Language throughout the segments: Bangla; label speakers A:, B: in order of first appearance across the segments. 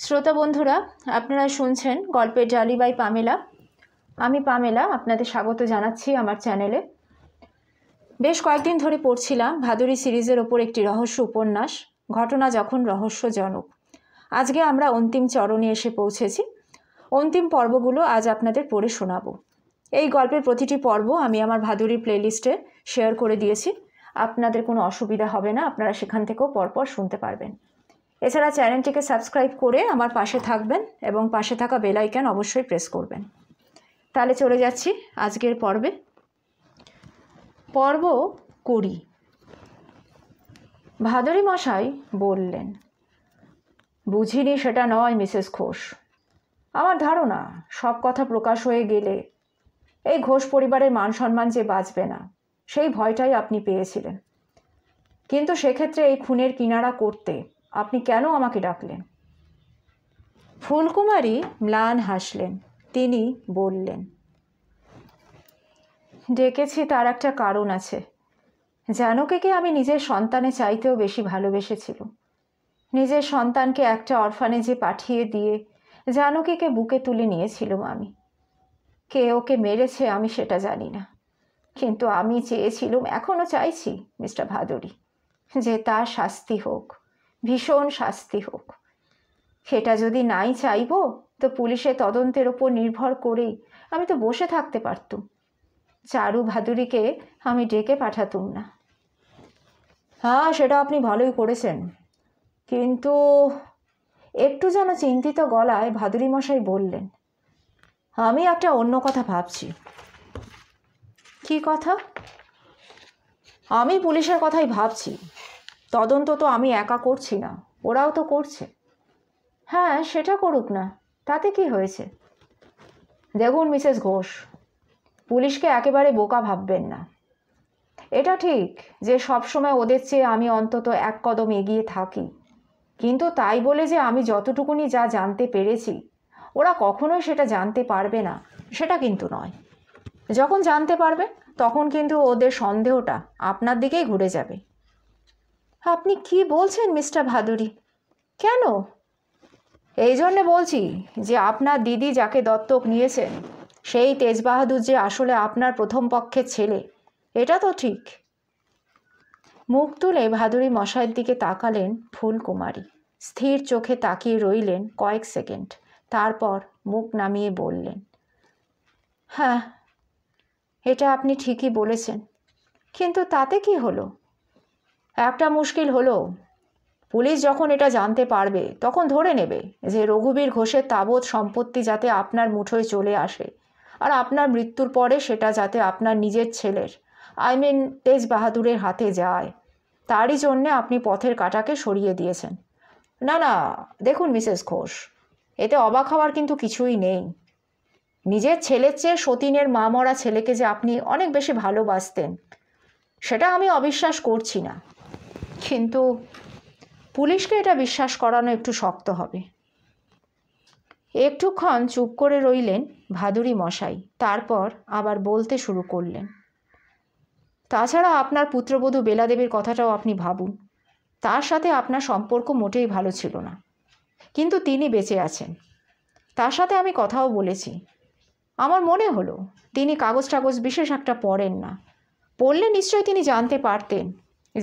A: শ্রোতা বন্ধুরা আপনারা শুনছেন গল্পের ডালি বাই পামেলা আমি পামেলা আপনাদের স্বাগত জানাচ্ছি আমার চ্যানেলে বেশ কয়েকদিন ধরে পড়ছিলাম ভাদুরী সিরিজের ওপর একটি রহস্য উপন্যাস ঘটনা যখন রহস্যজনক আজকে আমরা অন্তিম চরণে এসে পৌঁছেছি অন্তিম পর্বগুলো আজ আপনাদের পড়ে শোনাব এই গল্পের প্রতিটি পর্ব আমি আমার ভাদুরি প্লেলিস্টে শেয়ার করে দিয়েছি আপনাদের কোনো অসুবিধা হবে না আপনারা সেখান থেকেও পরপর শুনতে পারবেন এছাড়া চ্যানেলটিকে সাবস্ক্রাইব করে আমার পাশে থাকবেন এবং পাশে থাকা বেল আইকন অবশ্যই প্রেস করবেন তাহলে চলে যাচ্ছি আজকের পর্বে পর্ব কুড়ি ভাদরী মশাই বললেন বুঝিনি সেটা নয় মিসেস ঘোষ আমার ধারণা সব কথা প্রকাশ হয়ে গেলে এই ঘোষ পরিবারের মান সম্মান যে বাঁচবে না সেই ভয়টাই আপনি পেয়েছিলেন কিন্তু সেক্ষেত্রে এই খুনের কিনারা করতে আপনি কেন আমাকে ডাকলেন ফুলকুমারী ম্লান হাসলেন তিনি বললেন ডেকেছি তার একটা কারণ আছে জানকেকে আমি নিজের সন্তানে চাইতেও বেশি ভালোবেসেছিল নিজের সন্তানকে একটা যে পাঠিয়ে দিয়ে জানকেকে বুকে তুলে নিয়েছিলাম আমি কে ওকে মেরেছে আমি সেটা জানি না কিন্তু আমি চেয়েছিলুম এখনও চাইছি মিস্টার ভাদুরী যে তার শাস্তি হোক ভীষণ শাস্তি হোক সেটা যদি নাই চাইব তো পুলিশের তদন্তের ওপর নির্ভর করেই আমি তো বসে থাকতে পারতুম চারু ভাদুরিকে আমি ডেকে পাঠাতুম না হ্যাঁ সেটা আপনি ভালোই করেছেন কিন্তু একটু যেন চিন্তিত গলায় ভাদুরী মশাই বললেন আমি একটা অন্য কথা ভাবছি কি কথা আমি পুলিশের কথাই ভাবছি তদন্ত তো আমি একা করছি না ওরাও তো করছে হ্যাঁ সেটা করুক না তাতে কি হয়েছে দেখুন মিসেস ঘোষ পুলিশকে একেবারে বোকা ভাববেন না এটা ঠিক যে সবসময় ওদের চেয়ে আমি অন্তত এক কদম এগিয়ে থাকি কিন্তু তাই বলে যে আমি যতটুকুনি যা জানতে পেরেছি ওরা কখনোই সেটা জানতে পারবে না সেটা কিন্তু নয় যখন জানতে পারবে তখন কিন্তু ওদের সন্দেহটা আপনার দিকেই ঘুরে যাবে আপনি কি বলছেন মিস্টার ভাদুরী কেন এই জন্য বলছি যে আপনার দিদি যাকে দত্তক নিয়েছেন সেই তেজবাহাদুর যে আসলে আপনার প্রথম পক্ষের ছেলে এটা তো ঠিক মুখ তুলে ভাদুরী মশাইয়ের দিকে তাকালেন ফুলকুমারী স্থির চোখে তাকিয়ে রইলেন কয়েক সেকেন্ড তারপর মুখ নামিয়ে বললেন হ্যাঁ এটা আপনি ঠিকই বলেছেন কিন্তু তাতে কি হলো একটা মুশকিল হলো পুলিশ যখন এটা জানতে পারবে তখন ধরে নেবে যে রঘুবীর ঘোষের তাবৎ সম্পত্তি যাতে আপনার মুঠোয় চলে আসে আর আপনার মৃত্যুর পরে সেটা যাতে আপনার নিজের ছেলের আই মিন তেজ বাহাদুরের হাতে যায় তারই জন্যে আপনি পথের কাটাকে সরিয়ে দিয়েছেন না না দেখুন মিসেস ঘোষ এতে অবাক হওয়ার কিন্তু কিছুই নেই নিজের ছেলের চেয়ে সতীনের মা মরা ছেলেকে যে আপনি অনেক বেশি ভালোবাসতেন সেটা আমি অবিশ্বাস করছি না কিন্তু পুলিশকে এটা বিশ্বাস করানো একটু শক্ত হবে একটুক্ষণ চুপ করে রইলেন ভাদুরি মশাই তারপর আবার বলতে শুরু করলেন তাছাড়া আপনার পুত্রবধূ বেলাদেবীর কথাটাও আপনি ভাবুন তার সাথে আপনার সম্পর্ক মোটেই ভালো ছিল না কিন্তু তিনি বেঁচে আছেন তার সাথে আমি কথাও বলেছি আমার মনে হলো তিনি কাগজ টাগজ বিশেষ একটা পড়েন না পড়লে নিশ্চয়ই তিনি জানতে পারতেন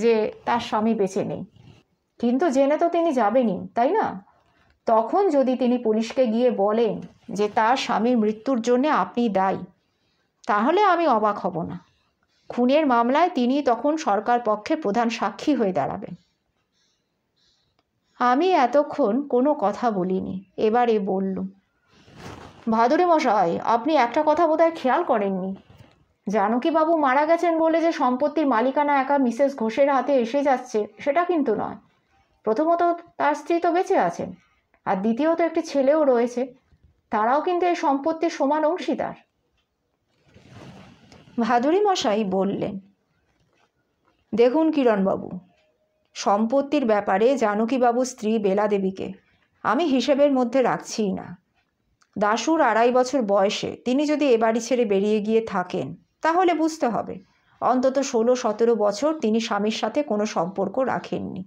A: যে তার স্বামী বেঁচে নেই কিন্তু জেনে তো তিনি যাবেনি তাই না তখন যদি তিনি পুলিশকে গিয়ে বলেন যে তার স্বামীর মৃত্যুর জন্য আপনি দায়ী তাহলে আমি অবাক হব না খুনের মামলায় তিনি তখন সরকার পক্ষে প্রধান সাক্ষী হয়ে দাঁড়াবেন আমি এতক্ষণ কোনো কথা বলিনি এবারে বললুম ভাদুরে মশাই আপনি একটা কথা বোধহয় খেয়াল করেননি জানকীবাবু মারা গেছেন বলে যে সম্পত্তির মালিকানা একা মিসেস ঘোষের হাতে এসে যাচ্ছে সেটা কিন্তু নয় প্রথমত তার স্ত্রী তো বেঁচে আছেন আর দ্বিতীয়ত একটি ছেলেও রয়েছে তারাও কিন্তু এই সম্পত্তির সমান অংশীদার ভাদুরী মশাই বললেন দেখুন কিরণবাবু সম্পত্তির ব্যাপারে জানকীবাবুর স্ত্রী বেলা দেবীকে আমি হিসেবের মধ্যে রাখছিই না দাশুর আড়াই বছর বয়সে তিনি যদি এ বাড়ি ছেড়ে বেরিয়ে গিয়ে থাকেন তাহলে বুঝতে হবে অন্তত ষোলো সতেরো বছর তিনি স্বামীর সাথে কোনো সম্পর্ক রাখেননি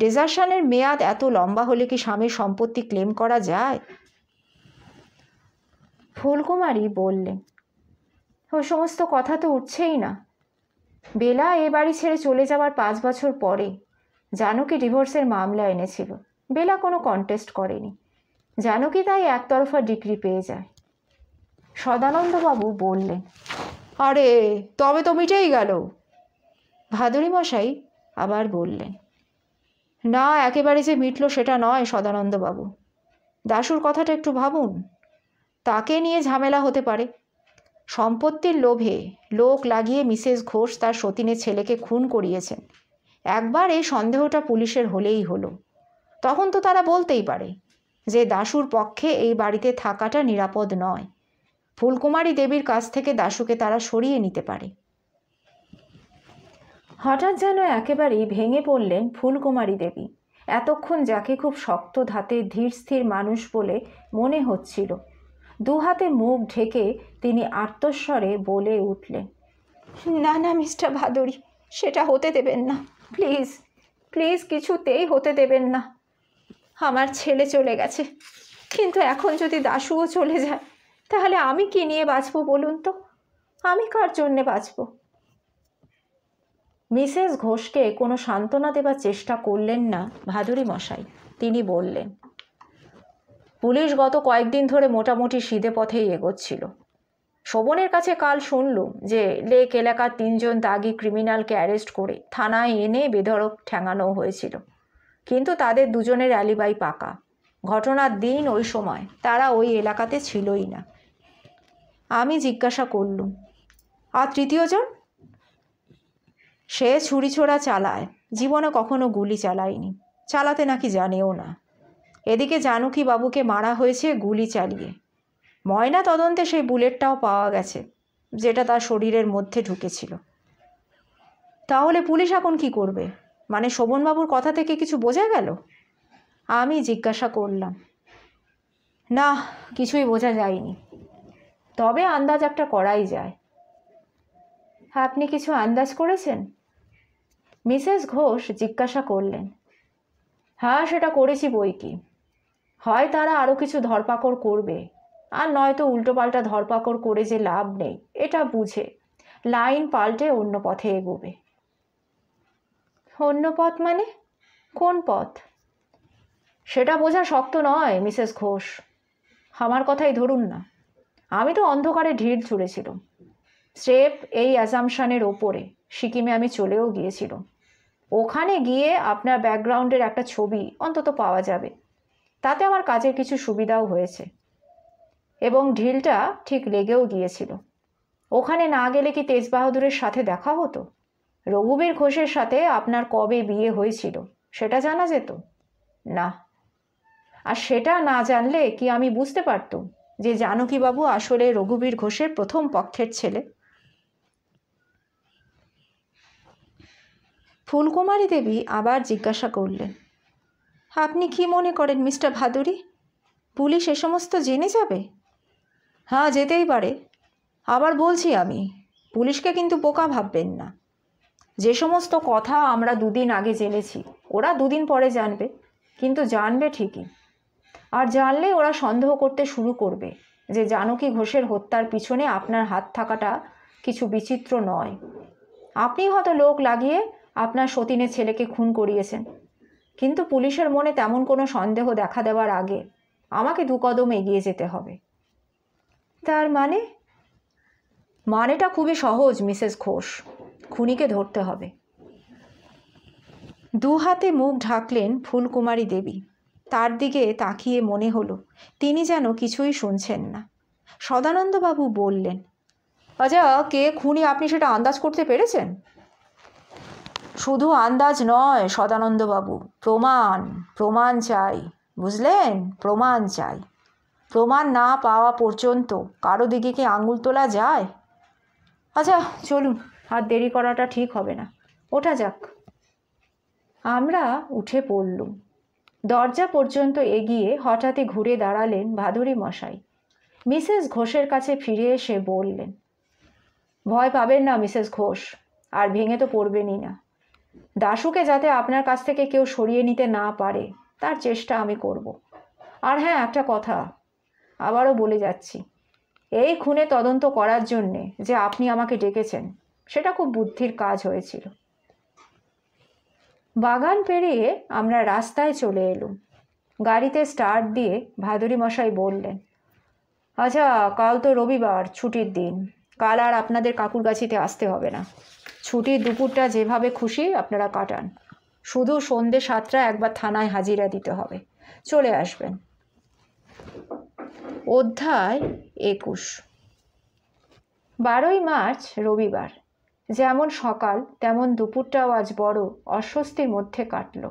A: ডেজারশানের মেয়াদ এত লম্বা হলে কি স্বামীর সম্পত্তি ক্লেম করা যায় ফুলকুমারী বললেন ও সমস্ত কথা তো উঠছেই না বেলা এ বাড়ি ছেড়ে চলে যাওয়ার পাঁচ বছর পরে জানকি ডিভোর্সের মামলা এনেছিল বেলা কোনো কন্টেস্ট করেনি জানকি তাই একতরফা ডিগ্রি পেয়ে যায় সদানন্দবাবু বললেন আরে তবে তো মিটেই গেল ভাদুরী মশাই আবার বললেন না একেবারে যে মিটল সেটা নয় সদানন্দবাবু দাশুর কথাটা একটু ভাবুন তাকে নিয়ে ঝামেলা হতে পারে সম্পত্তির লোভে লোক লাগিয়ে মিসেস ঘোষ তার সতীনের ছেলেকে খুন করিয়েছেন একবার এই সন্দেহটা পুলিশের হলেই হলো তখন তো তারা বলতেই পারে যে দাশুর পক্ষে এই বাড়িতে থাকাটা নিরাপদ নয় ফুলকুমারী দেবীর কাছ থেকে দাশুকে তারা সরিয়ে নিতে পারে হঠাৎ যেন একেবারেই ভেঙে পড়লেন ফুলকুমারী দেবী এতক্ষণ যাকে খুব শক্ত ধাতে ধীর স্থির মানুষ বলে মনে হচ্ছিল দুহাতে মুখ ঢেকে তিনি আত্মস্বরে বলে উঠলেন না না মিস্টার ভাদুরি সেটা হতে দেবেন না প্লিজ প্লিজ কিছুতেই হতে দেবেন না আমার ছেলে চলে গেছে কিন্তু এখন যদি দাশুও চলে যায় তাহলে আমি কি নিয়ে বাঁচবো বলুন তো আমি কার জন্যে বাঁচব মিসেস ঘোষকে কোনো সান্ত্বনা দেবার চেষ্টা করলেন না ভাদুরী মশাই তিনি বললেন পুলিশ গত কয়েকদিন ধরে মোটামুটি সিধে পথেই এগোচ্ছিল শোভনের কাছে কাল শুনলুম যে লেক এলাকার তিনজন দাগি ক্রিমিনালকে অ্যারেস্ট করে থানায় এনে বেধড়ক ঠ্যাঙানো হয়েছিল কিন্তু তাদের দুজনের অ্যালিবাই পাকা ঘটনার দিন ওই সময় তারা ওই এলাকাতে ছিলই না আমি জিজ্ঞাসা করলুম আর তৃতীয়জন সে ছুরি ছোড়া চালায় জীবনে কখনো গুলি চালায়নি চালাতে নাকি জানেও না এদিকে জানুকি বাবুকে মারা হয়েছে গুলি চালিয়ে ময়না তদন্তে সেই বুলেটটাও পাওয়া গেছে যেটা তার শরীরের মধ্যে ঢুকেছিল তাহলে পুলিশ এখন কি করবে মানে শোভনবাবুর কথা থেকে কিছু বোঝা গেল আমি জিজ্ঞাসা করলাম না কিছুই বোঝা যায়নি তবে আন্দাজ একটা করাই যায় হ্যাঁ আপনি কিছু আন্দাজ করেছেন মিসেস ঘোষ জিজ্ঞাসা করলেন হ্যাঁ সেটা করেছি বই কি হয় তারা আরও কিছু ধরপাকড় করবে আর নয়তো উল্টোপাল্টা ধরপাকড় করে যে লাভ নেই এটা বুঝে লাইন পাল্টে অন্য পথে এগোবে অন্য পথ মানে কোন পথ সেটা বোঝা শক্ত নয় মিসেস ঘোষ আমার কথাই ধরুন না আমি তো অন্ধকারে ঢিল ছুঁড়েছিলাম স্রেপ এই অ্যাজামশানের ওপরে সিকিমে আমি চলেও গিয়েছিলাম ওখানে গিয়ে আপনার ব্যাকগ্রাউন্ডের একটা ছবি অন্তত পাওয়া যাবে তাতে আমার কাজের কিছু সুবিধাও হয়েছে এবং ঢিলটা ঠিক লেগেও গিয়েছিল ওখানে না গেলে কি তেজবাহাদুরের সাথে দেখা হতো রঘুবীর ঘোষের সাথে আপনার কবে বিয়ে হয়েছিল সেটা জানা যেত না আর সেটা না জানলে কি আমি বুঝতে পারতাম যে জানকীবাবু আসলে রঘুবীর ঘোষের প্রথম পক্ষের ছেলে ফুলকুমারী দেবী আবার জিজ্ঞাসা করলেন আপনি কি মনে করেন মিস্টার ভাদুরি পুলিশ এ সমস্ত জেনে যাবে হ্যাঁ যেতেই পারে আবার বলছি আমি পুলিশকে কিন্তু বোকা ভাববেন না যে সমস্ত কথা আমরা দুদিন আগে জেনেছি ওরা দুদিন পরে জানবে কিন্তু জানবে ঠিকই আর জানলে ওরা সন্দেহ করতে শুরু করবে যে জানকী ঘোষের হত্যার পিছনে আপনার হাত থাকাটা কিছু বিচিত্র নয় আপনি হয়তো লোক লাগিয়ে আপনার সতীনের ছেলেকে খুন করিয়েছেন কিন্তু পুলিশের মনে তেমন কোনো সন্দেহ দেখা দেওয়ার আগে আমাকে দু কদম এগিয়ে যেতে হবে তার মানে মানেটা খুবই সহজ মিসেস ঘোষ খুনিকে ধরতে হবে দু হাতে মুখ ঢাকলেন ফুলকুমারী দেবী তার দিকে তাকিয়ে মনে হলো তিনি যেন কিছুই শুনছেন না সদানন্দবাবু বললেন আচ্ছা কে খুনি আপনি সেটা আন্দাজ করতে পেরেছেন শুধু আন্দাজ নয় সদানন্দবাবু প্রমাণ প্রমাণ চাই বুঝলেন প্রমাণ চাই প্রমাণ না পাওয়া পর্যন্ত কারো দিকে কি আঙুল তোলা যায় আচ্ছা চলুন আর দেরি করাটা ঠিক হবে না ওঠা যাক আমরা উঠে পড়লুম দরজা পর্যন্ত এগিয়ে হঠাৎই ঘুরে দাঁড়ালেন ভাদুরী মশাই মিসেস ঘোষের কাছে ফিরে এসে বললেন ভয় পাবেন না মিসেস ঘোষ আর ভেঙে তো পড়বেনই না দাশুকে যাতে আপনার কাছ থেকে কেউ সরিয়ে নিতে না পারে তার চেষ্টা আমি করব। আর হ্যাঁ একটা কথা আবারও বলে যাচ্ছি এই খুনে তদন্ত করার জন্যে যে আপনি আমাকে ডেকেছেন সেটা খুব বুদ্ধির কাজ হয়েছিল বাগান পেরিয়ে আমরা রাস্তায় চলে এলুম গাড়িতে স্টার্ট দিয়ে ভাদুরি মশাই বললেন আচ্ছা কাল তো রবিবার ছুটির দিন কাল আর আপনাদের কাকুর গাছিতে আসতে হবে না ছুটির দুপুরটা যেভাবে খুশি আপনারা কাটান শুধু সন্ধে সাতটা একবার থানায় হাজিরা দিতে হবে চলে আসবেন অধ্যায় একুশ বারোই মার্চ রবিবার যেমন সকাল তেমন দুপুরটাও আজ বড় অস্বস্তির মধ্যে কাটল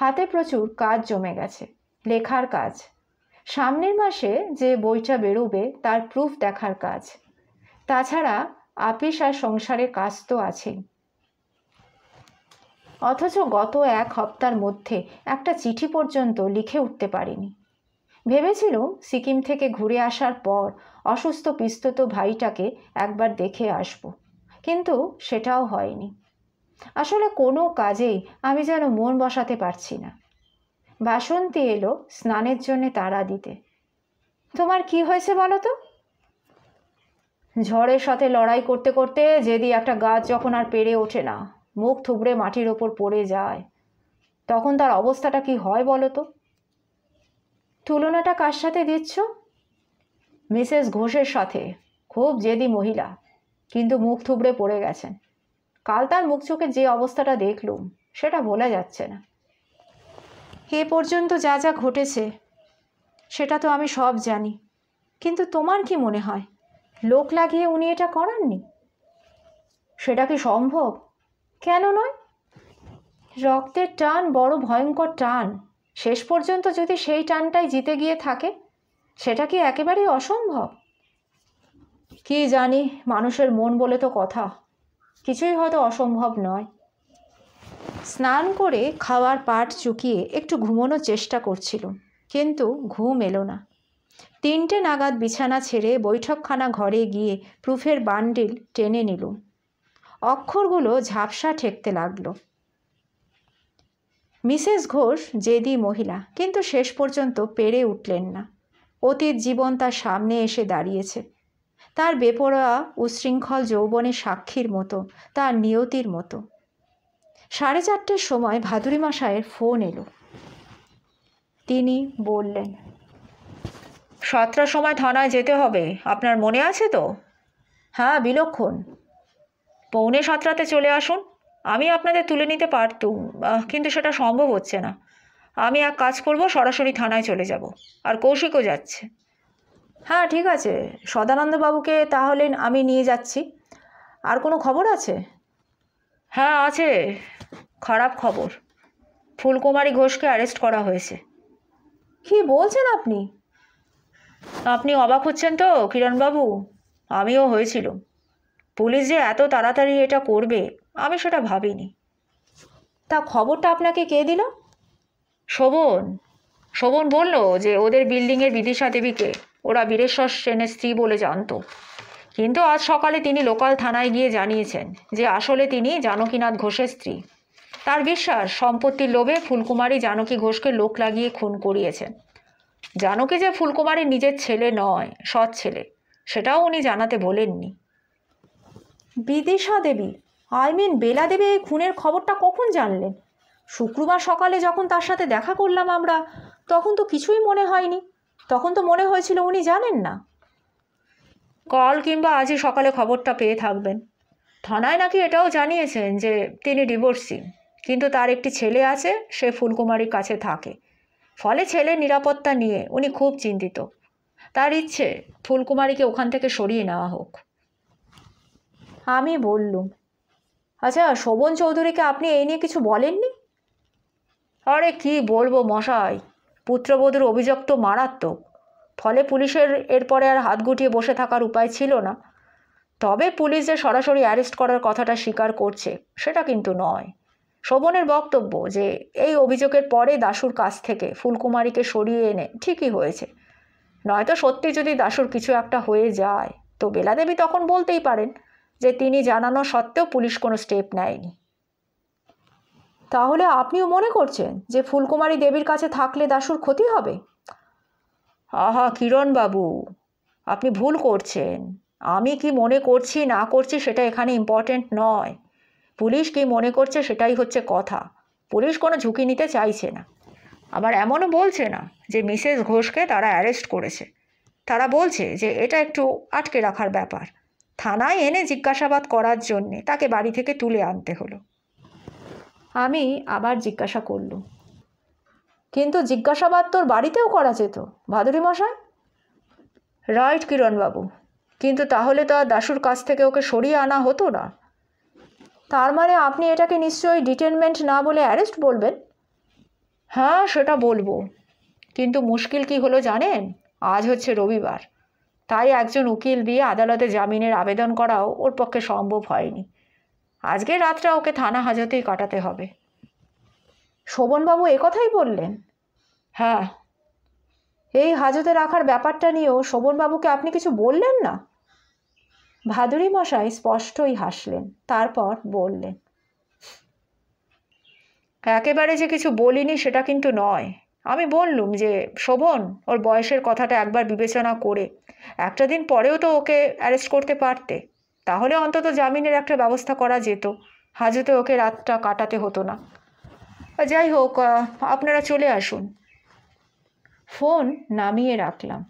A: হাতে প্রচুর কাজ জমে গেছে লেখার কাজ সামনের মাসে যে বইটা বেরোবে তার প্রুফ দেখার কাজ তাছাড়া আপিস আর সংসারের কাজ তো আছেই অথচ গত এক হপ্তার মধ্যে একটা চিঠি পর্যন্ত লিখে উঠতে পারিনি ভেবেছিল সিকিম থেকে ঘুরে আসার পর অসুস্থ পিস্তত ভাইটাকে একবার দেখে আসবো কিন্তু সেটাও হয়নি আসলে কোনো কাজেই আমি যেন মন বসাতে পারছি না বাসন্তী এলো স্নানের জন্যে তাড়া দিতে তোমার কি হয়েছে বলো তো ঝড়ের সাথে লড়াই করতে করতে যেদি একটা গাছ যখন আর পেরে ওঠে না মুখ থুবড়ে মাটির ওপর পড়ে যায় তখন তার অবস্থাটা কি হয় বলো তো তুলনাটা কার সাথে দিচ্ছ মিসেস ঘোষের সাথে খুব জেদি মহিলা কিন্তু মুখ থুবড়ে পড়ে গেছেন কাল তার মুখ চোখে যে অবস্থাটা দেখলুম সেটা বলা যাচ্ছে না এ পর্যন্ত যা যা ঘটেছে সেটা তো আমি সব জানি কিন্তু তোমার কি মনে হয় লোক লাগিয়ে উনি এটা করাননি সেটা কি সম্ভব কেন নয় রক্তের টান বড় ভয়ঙ্কর টান শেষ পর্যন্ত যদি সেই টানটাই জিতে গিয়ে থাকে সেটা কি একেবারেই অসম্ভব কি জানি মানুষের মন বলে তো কথা কিছুই হয়তো অসম্ভব নয় স্নান করে খাওয়ার পাট চুকিয়ে একটু ঘুমোনোর চেষ্টা করছিল কিন্তু ঘুম এলো না তিনটে নাগাদ বিছানা ছেড়ে বৈঠকখানা ঘরে গিয়ে প্রুফের বান্ডিল টেনে নিল অক্ষরগুলো ঝাপসা ঠেকতে লাগলো মিসেস ঘোষ জেদি মহিলা কিন্তু শেষ পর্যন্ত পেরে উঠলেন না অতীত জীবন তার সামনে এসে দাঁড়িয়েছে তার বেপরোয়া উশৃঙ্খল যৌবনে সাক্ষীর মতো তার নিয়তির মতো সাড়ে চারটের সময় ভাদুরী মশায়ের ফোন এলো তিনি বললেন সাতটার সময় থানায় যেতে হবে আপনার মনে আছে তো হ্যাঁ বিলক্ষণ পৌনে সাতটাতে চলে আসুন আমি আপনাদের তুলে নিতে পারতুম কিন্তু সেটা সম্ভব হচ্ছে না আমি এক কাজ করব সরাসরি থানায় চলে যাব আর কৌশিকও যাচ্ছে হ্যাঁ ঠিক আছে সদানন্দবাবুকে তাহলে আমি নিয়ে যাচ্ছি আর কোনো খবর আছে হ্যাঁ আছে খারাপ খবর ফুলকুমারী ঘোষকে অ্যারেস্ট করা হয়েছে কি বলছেন আপনি আপনি অবাক হচ্ছেন তো কিরণবাবু আমিও হয়েছিল পুলিশ যে এত তাড়াতাড়ি এটা করবে আমি সেটা ভাবিনি তা খবরটা আপনাকে কে দিল শোভন শোভন বলল যে ওদের বিল্ডিংয়ের বিদিশা দেবীকে ওরা বীরেশ্বর সেনের স্ত্রী বলে জানত কিন্তু আজ সকালে তিনি লোকাল থানায় গিয়ে জানিয়েছেন যে আসলে তিনি জানকীনাথ ঘোষের স্ত্রী তার বিশ্বাস সম্পত্তির লোভে ফুলকুমারী জানকী ঘোষকে লোক লাগিয়ে খুন করিয়েছেন জানকী যে ফুলকুমারী নিজের ছেলে নয় সৎ ছেলে সেটাও উনি জানাতে বলেননি বিদিশা দেবী আই মিন বেলা দেবী এই খুনের খবরটা কখন জানলেন শুক্রবার সকালে যখন তার সাথে দেখা করলাম আমরা তখন তো কিছুই মনে হয়নি তখন তো মনে হয়েছিল উনি জানেন না কল কিংবা আজই সকালে খবরটা পেয়ে থাকবেন থানায় নাকি এটাও জানিয়েছেন যে তিনি ডিভোর্সি কিন্তু তার একটি ছেলে আছে সে ফুলকুমারীর কাছে থাকে ফলে ছেলের নিরাপত্তা নিয়ে উনি খুব চিন্তিত তার ইচ্ছে ফুলকুমারীকে ওখান থেকে সরিয়ে নেওয়া হোক আমি বললুম আচ্ছা শোভন চৌধুরীকে আপনি এই নিয়ে কিছু বলেননি আরে কি বলবো মশাই পুত্রবধূর অভিযোগ তো মারাত্মক ফলে পুলিশের এরপরে আর হাত গুটিয়ে বসে থাকার উপায় ছিল না তবে পুলিশ যে সরাসরি অ্যারেস্ট করার কথাটা স্বীকার করছে সেটা কিন্তু নয় শোভনের বক্তব্য যে এই অভিযোগের পরে দাশুর কাছ থেকে ফুলকুমারীকে সরিয়ে এনে ঠিকই হয়েছে নয়তো সত্যি যদি দাশুর কিছু একটা হয়ে যায় তো বেলাদেবী তখন বলতেই পারেন যে তিনি জানানো সত্ত্বেও পুলিশ কোনো স্টেপ নেয়নি তাহলে আপনিও মনে করছেন যে ফুলকুমারী দেবীর কাছে থাকলে দাশুর ক্ষতি হবে আহা কিরণবাবু আপনি ভুল করছেন আমি কি মনে করছি না করছি সেটা এখানে ইম্পর্ট্যান্ট নয় পুলিশ কি মনে করছে সেটাই হচ্ছে কথা পুলিশ কোনো ঝুঁকি নিতে চাইছে না আবার এমনও বলছে না যে মিসেস ঘোষকে তারা অ্যারেস্ট করেছে তারা বলছে যে এটা একটু আটকে রাখার ব্যাপার থানায় এনে জিজ্ঞাসাবাদ করার জন্যে তাকে বাড়ি থেকে তুলে আনতে হলো আমি আবার জিজ্ঞাসা করলুম কিন্তু জিজ্ঞাসাবাদ তোর বাড়িতেও করা যেত ভাদুরী মশাই রাইট কিরণবাবু কিন্তু তাহলে তো আর দাশুর কাছ থেকে ওকে সরিয়ে আনা হতো না তার মানে আপনি এটাকে নিশ্চয়ই ডিটেনমেন্ট না বলে অ্যারেস্ট বলবেন হ্যাঁ সেটা বলবো কিন্তু মুশকিল কি হলো জানেন আজ হচ্ছে রবিবার তাই একজন উকিল দিয়ে আদালতে জামিনের আবেদন করাও ওর পক্ষে সম্ভব হয়নি আজকে রাতটা ওকে থানা হাজতেই কাটাতে হবে শোভনবাবু কথাই বললেন হ্যাঁ এই হাজতে রাখার ব্যাপারটা নিয়েও শোভনবাবুকে আপনি কিছু বললেন না ভাদুরী মশাই স্পষ্টই হাসলেন তারপর বললেন একেবারে যে কিছু বলিনি সেটা কিন্তু নয় আমি বললুম যে শোভন ওর বয়সের কথাটা একবার বিবেচনা করে একটা দিন পরেও তো ওকে অ্যারেস্ট করতে পারতে তাহলে অন্তত জামিনের একটা ব্যবস্থা করা যেত হাজতে ওকে রাতটা কাটাতে হতো না যাই হোক আপনারা চলে আসুন ফোন নামিয়ে রাখলাম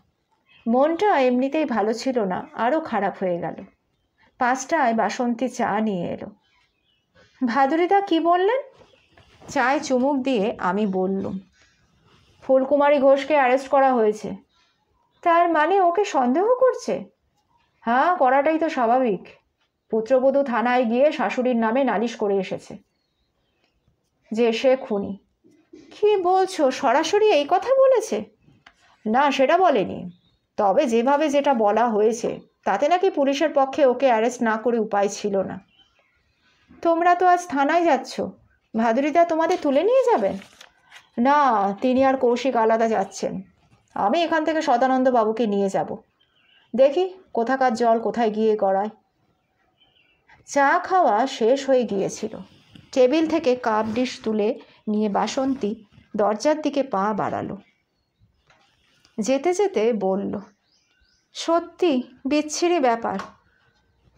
A: মনটা এমনিতেই ভালো ছিল না আরও খারাপ হয়ে গেল পাঁচটায় বাসন্তী চা নিয়ে এলো ভাদুরিদা কি বললেন চায় চুমুক দিয়ে আমি বললুম ফুলকুমারী ঘোষকে অ্যারেস্ট করা হয়েছে তার মানে ওকে সন্দেহ করছে হ্যাঁ করাটাই তো স্বাভাবিক পুত্রবধূ থানায় গিয়ে শাশুড়ির নামে নালিশ করে এসেছে যে সে খুনি কি বলছো সরাসরি এই কথা বলেছে না সেটা বলেনি তবে যেভাবে যেটা বলা হয়েছে তাতে নাকি পুলিশের পক্ষে ওকে অ্যারেস্ট না করে উপায় ছিল না তোমরা তো আজ থানায় যাচ্ছ ভাদুরিদা তোমাদের তুলে নিয়ে যাবেন না তিনি আর কৌশিক আলাদা যাচ্ছেন আমি এখান থেকে সদানন্দ বাবুকে নিয়ে যাব দেখি কোথাকার জল কোথায় গিয়ে গড়ায় চা খাওয়া শেষ হয়ে গিয়েছিল টেবিল থেকে কাপ ডিশ তুলে নিয়ে বাসন্তী দরজার দিকে পা বাড়ালো যেতে যেতে বলল সত্যি বিচ্ছিরি ব্যাপার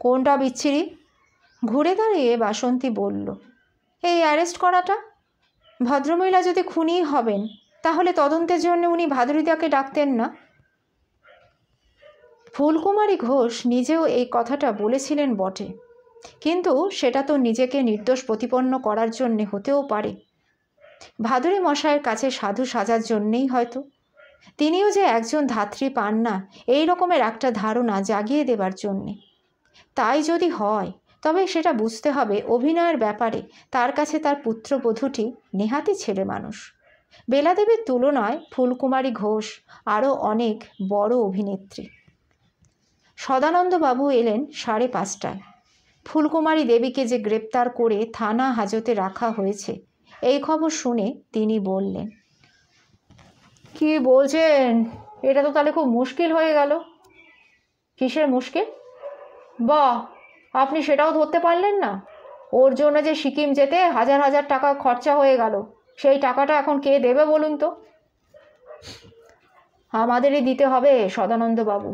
A: কোনটা বিচ্ছিরি ঘুরে দাঁড়িয়ে বাসন্তী বলল এই অ্যারেস্ট করাটা ভদ্রমহিলা যদি খুনি হবেন তাহলে তদন্তের জন্য উনি ভাদুরিদাকে ডাকতেন না ফুলকুমারী ঘোষ নিজেও এই কথাটা বলেছিলেন বটে কিন্তু সেটা তো নিজেকে নির্দোষ প্রতিপন্ন করার জন্যে হতেও পারে ভাদুরী মশায়ের কাছে সাধু সাজার জন্যেই হয়তো তিনিও যে একজন ধাত্রী পান না এই রকমের একটা ধারণা জাগিয়ে দেবার জন্যে তাই যদি হয় তবে সেটা বুঝতে হবে অভিনয়ের ব্যাপারে তার কাছে তার পুত্রবধূটি নেহাতি ছেলে মানুষ বেলাদেবীর তুলনায় ফুলকুমারী ঘোষ আরও অনেক বড় অভিনেত্রী সদানন্দবাবু এলেন সাড়ে পাঁচটায় ফুলকুমারী দেবীকে যে গ্রেপ্তার করে থানা হাজতে রাখা হয়েছে এই খবর শুনে তিনি বললেন কি বলছেন এটা তো তাহলে খুব মুশকিল হয়ে গেল কিসের মুশকিল বা আপনি সেটাও ধরতে পারলেন না ওর জন্য যে সিকিম যেতে হাজার হাজার টাকা খরচা হয়ে গেল সেই টাকাটা এখন কে দেবে বলুন তো আমাদেরই দিতে হবে সদানন্দবাবু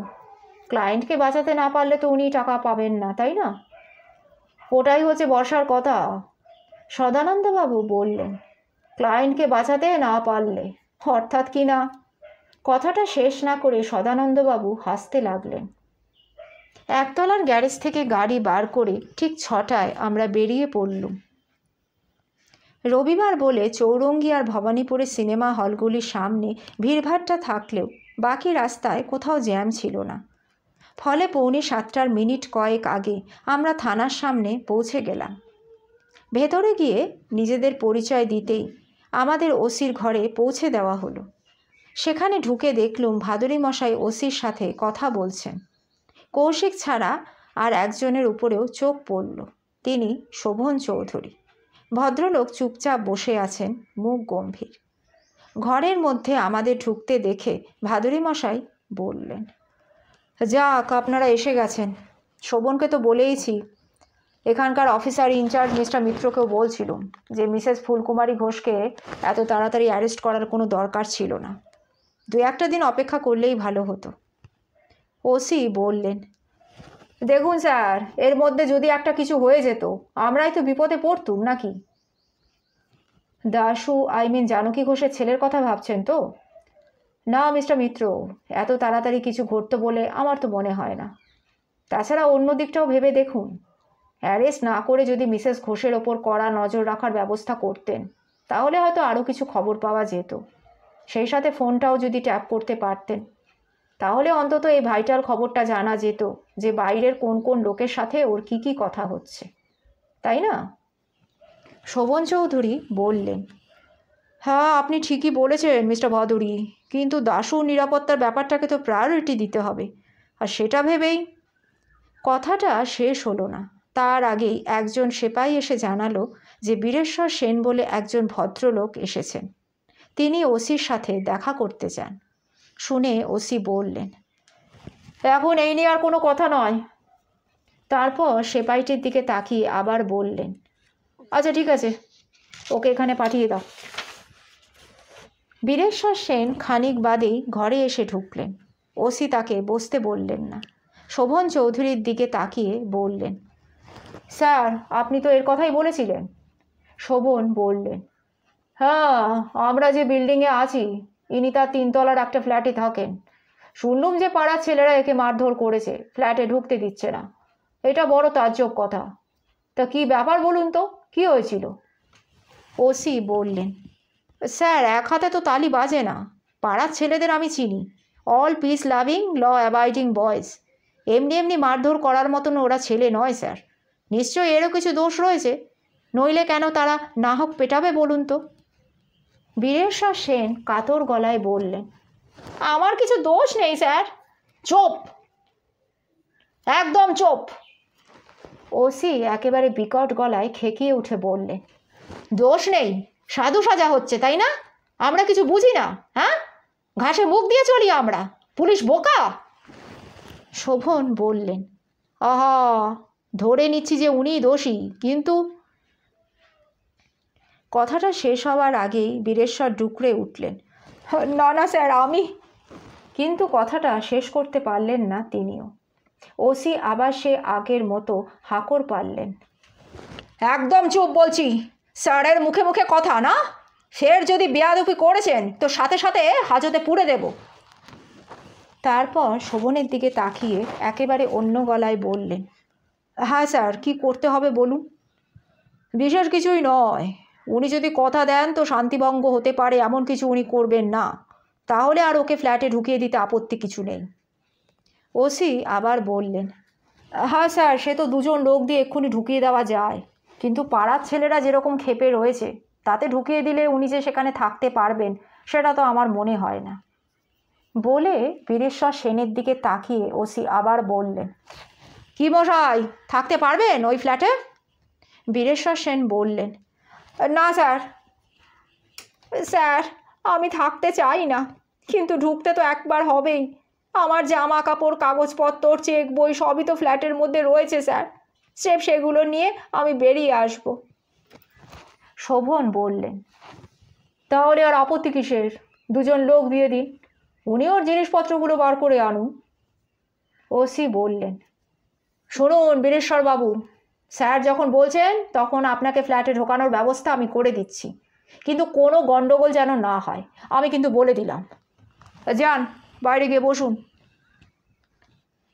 A: ক্লায়েন্টকে বাঁচাতে না পারলে তো উনি টাকা পাবেন না তাই না ওটাই হচ্ছে বর্ষার কথা সদানন্দবাবু বললেন ক্লায়েন্টকে বাঁচাতে না পারলে অর্থাৎ কি না কথাটা শেষ না করে সদানন্দবাবু হাসতে লাগলেন একতলার গ্যারেজ থেকে গাড়ি বার করে ঠিক ছটায় আমরা বেরিয়ে পড়লুম রবিবার বলে চৌরঙ্গি আর ভবানীপুরে সিনেমা হলগুলির সামনে ভিড়ভাট্টা থাকলেও বাকি রাস্তায় কোথাও জ্যাম ছিল না ফলে পৌনে সাতটার মিনিট কয়েক আগে আমরা থানার সামনে পৌঁছে গেলাম ভেতরে গিয়ে নিজেদের পরিচয় দিতেই আমাদের ওসির ঘরে পৌঁছে দেওয়া হলো সেখানে ঢুকে দেখলুম ভাদুরী মশাই ওসির সাথে কথা বলছেন কৌশিক ছাড়া আর একজনের উপরেও চোখ পড়ল তিনি শোভন চৌধুরী ভদ্রলোক চুপচাপ বসে আছেন মুখ গম্ভীর ঘরের মধ্যে আমাদের ঢুকতে দেখে ভাদুরী মশাই বললেন যাক আপনারা এসে গেছেন শোভনকে তো বলেইছি এখানকার অফিসার ইনচার্জ মিস্টার মিত্রকেও বলছিল যে মিসেস ফুলকুমারী ঘোষকে এত তাড়াতাড়ি অ্যারেস্ট করার কোনো দরকার ছিল না দু একটা দিন অপেক্ষা করলেই ভালো হতো ওসি বললেন দেখুন স্যার এর মধ্যে যদি একটা কিছু হয়ে যেত আমরাই তো বিপদে পড়তুম নাকি দাশু আই মিন জানকী ঘোষের ছেলের কথা ভাবছেন তো না মিস্টার মিত্র এত তাড়াতাড়ি কিছু ঘটতো বলে আমার তো মনে হয় না তাছাড়া অন্য দিকটাও ভেবে দেখুন অ্যারেস্ট না করে যদি মিসেস ঘোষের ওপর কড়া নজর রাখার ব্যবস্থা করতেন তাহলে হয়তো আরও কিছু খবর পাওয়া যেত সেই সাথে ফোনটাও যদি ট্যাপ করতে পারতেন তাহলে অন্তত এই ভাইটাল খবরটা জানা যেত যে বাইরের কোন কোন লোকের সাথে ওর কি কি কথা হচ্ছে তাই না শোভন চৌধুরী বললেন হ্যাঁ আপনি ঠিকই বলেছেন মিস্টার ভাদুরী কিন্তু দাসু নিরাপত্তার ব্যাপারটাকে তো প্রায়োরিটি দিতে হবে আর সেটা ভেবেই কথাটা শেষ হলো না তার আগেই একজন সেপাই এসে জানালো যে বীরেশ্বর সেন বলে একজন ভদ্রলোক এসেছেন তিনি ওসির সাথে দেখা করতে চান শুনে ওসি বললেন এখন এই নিয়ে আর কোনো কথা নয় তারপর সেপাইটির দিকে তাকিয়ে আবার বললেন আচ্ছা ঠিক আছে ওকে এখানে পাঠিয়ে দাও বীরেশ্বর সেন খানিক বাদেই ঘরে এসে ঢুকলেন ওসি তাকে বসতে বললেন না শোভন চৌধুরীর দিকে তাকিয়ে বললেন স্যার আপনি তো এর কথাই বলেছিলেন শোভন বললেন হ্যাঁ আমরা যে বিল্ডিংয়ে আছি ইনি তার তিনতলার একটা ফ্ল্যাটে থাকেন শুনলুম যে পাড়ার ছেলেরা একে মারধর করেছে ফ্ল্যাটে ঢুকতে দিচ্ছে না এটা বড় তাজ্জব কথা তা কি ব্যাপার বলুন তো কি হয়েছিল ওসি বললেন স্যার এক হাতে তো তালি বাজে না পাড়ার ছেলেদের আমি চিনি all peace loving law abiding boys এমনি এমনি মারধর করার মতন ওরা ছেলে নয় স্যার নিশ্চয়ই এরও কিছু দোষ রয়েছে নইলে কেন তারা না হোক পেটাবে বলুন তো বীরেশ্বর সেন কাতর গলায় বললেন আমার কিছু দোষ নেই স্যার চোপ একদম চোপ ওসি একেবারে বিকট গলায় খেকিয়ে উঠে বললেন দোষ নেই সাধু সাজা হচ্ছে তাই না আমরা কিছু বুঝি না হ্যাঁ ঘাসে মুখ দিয়ে চলি আমরা পুলিশ বোকা শোভন বললেন আহ ধরে নিচ্ছি যে উনি দোষী কিন্তু কথাটা শেষ হওয়ার আগেই বীরেশ্বর ডুকরে উঠলেন না না স্যার আমি কিন্তু কথাটা শেষ করতে পারলেন না তিনিও ওসি আবার সে আগের মতো হাকর পারলেন একদম চুপ বলছি স্যারের মুখে মুখে কথা না ফের যদি বেয়াদুপি করেছেন তো সাথে সাথে হাজতে পুড়ে দেব তারপর শোভনের দিকে তাকিয়ে একেবারে অন্য গলায় বললেন হ্যাঁ স্যার কি করতে হবে বলুন বিশেষ কিছুই নয় উনি যদি কথা দেন তো শান্তিভঙ্গ হতে পারে এমন কিছু উনি করবেন না তাহলে আর ওকে ফ্ল্যাটে ঢুকিয়ে দিতে আপত্তি কিছু নেই ওসি আবার বললেন হ্যাঁ স্যার সে তো দুজন লোক দিয়ে এক্ষুনি ঢুকিয়ে দেওয়া যায় কিন্তু পাড়ার ছেলেরা যেরকম খেপে রয়েছে তাতে ঢুকিয়ে দিলে উনি যে সেখানে থাকতে পারবেন সেটা তো আমার মনে হয় না বলে বীরেশ্বর সেনের দিকে তাকিয়ে ওসি আবার বললেন কি মশাই থাকতে পারবেন ওই ফ্ল্যাটে বীরেশ্বর সেন বললেন না স্যার স্যার আমি থাকতে চাই না কিন্তু ঢুকতে তো একবার হবেই আমার জামা কাপড় কাগজপত্র চেক বই সবই তো ফ্ল্যাটের মধ্যে রয়েছে স্যার সে সেগুলো নিয়ে আমি বেরিয়ে আসব শোভন বললেন তাহলে আর আপত্তি কিসের দুজন লোক দিয়ে দিন উনি ওর জিনিসপত্রগুলো বার করে আনুন ওসি বললেন শুনুন বীরেশ্বরবাবু স্যার যখন বলছেন তখন আপনাকে ফ্ল্যাটে ঢোকানোর ব্যবস্থা আমি করে দিচ্ছি কিন্তু কোনো গণ্ডগোল যেন না হয় আমি কিন্তু বলে দিলাম যান বাইরে গিয়ে বসুন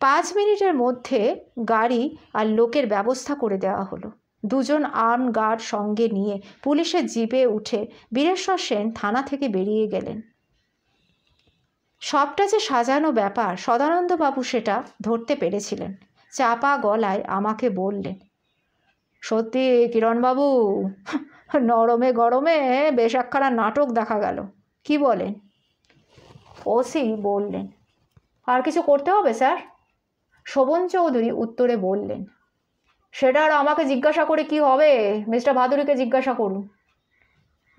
A: পাঁচ মিনিটের মধ্যে গাড়ি আর লোকের ব্যবস্থা করে দেওয়া হলো দুজন আর্ম গার্ড সঙ্গে নিয়ে পুলিশের জিপে উঠে বীরেশ্বর সেন থানা থেকে বেরিয়ে গেলেন সবটা যে সাজানো ব্যাপার সদানন্দবাবু সেটা ধরতে পেরেছিলেন চাপা গলায় আমাকে বললেন সত্যি কিরণবাবু নরমে গরমে বেশ একখানা নাটক দেখা গেল কি বলেন ওসি বললেন আর কিছু করতে হবে স্যার শোভন চৌধুরী উত্তরে বললেন সেটা আর আমাকে জিজ্ঞাসা করে কি হবে মিস্টার ভাদুরীকে জিজ্ঞাসা করুন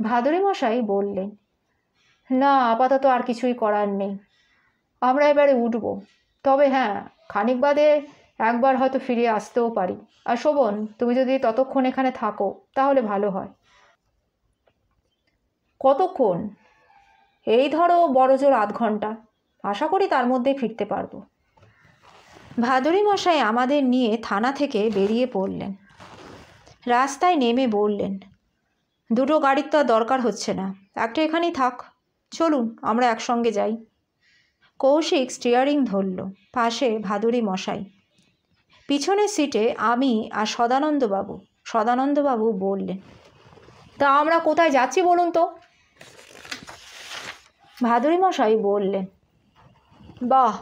A: ভাদুরী মশাই বললেন না আপাতত আর কিছুই করার নেই আমরা এবারে উঠব তবে হ্যাঁ খানিক বাদে একবার হয়তো ফিরে আসতেও পারি আর শোভন তুমি যদি ততক্ষণ এখানে থাকো তাহলে ভালো হয় কতক্ষণ এই ধরো বড় জোর আধ ঘন্টা আশা করি তার মধ্যে ফিরতে পারবো ভাদুরী মশাই আমাদের নিয়ে থানা থেকে বেরিয়ে পড়লেন রাস্তায় নেমে বললেন দুটো গাড়ির তো আর দরকার হচ্ছে না একটা এখানেই থাক চলুন আমরা একসঙ্গে যাই কৌশিক স্টিয়ারিং ধরল পাশে ভাদুরী মশাই পিছনের সিটে আমি আর সদানন্দবাবু সদানন্দবাবু বললেন তা আমরা কোথায় যাচ্ছি বলুন তো ভাদুরী মশাই বললেন বাহ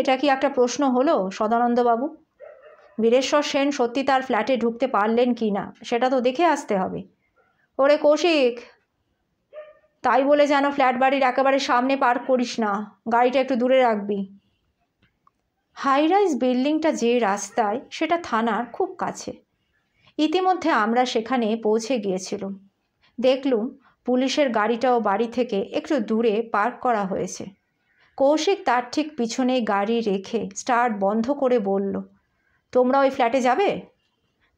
A: এটা কি একটা প্রশ্ন হলো সদানন্দবাবু বীরেশ্বর সেন সত্যি তার ফ্ল্যাটে ঢুকতে পারলেন কি না সেটা তো দেখে আসতে হবে ওরে কৌশিক তাই বলে যেন ফ্ল্যাট বাড়ির একেবারে সামনে পার্ক করিস না গাড়িটা একটু দূরে রাখবি হাইরাইজ বিল্ডিংটা যে রাস্তায় সেটা থানার খুব কাছে ইতিমধ্যে আমরা সেখানে পৌঁছে গিয়েছিলাম দেখলুম পুলিশের গাড়িটাও বাড়ি থেকে একটু দূরে পার্ক করা হয়েছে কৌশিক তার ঠিক পিছনে গাড়ি রেখে স্টার্ট বন্ধ করে বলল তোমরা ওই ফ্ল্যাটে যাবে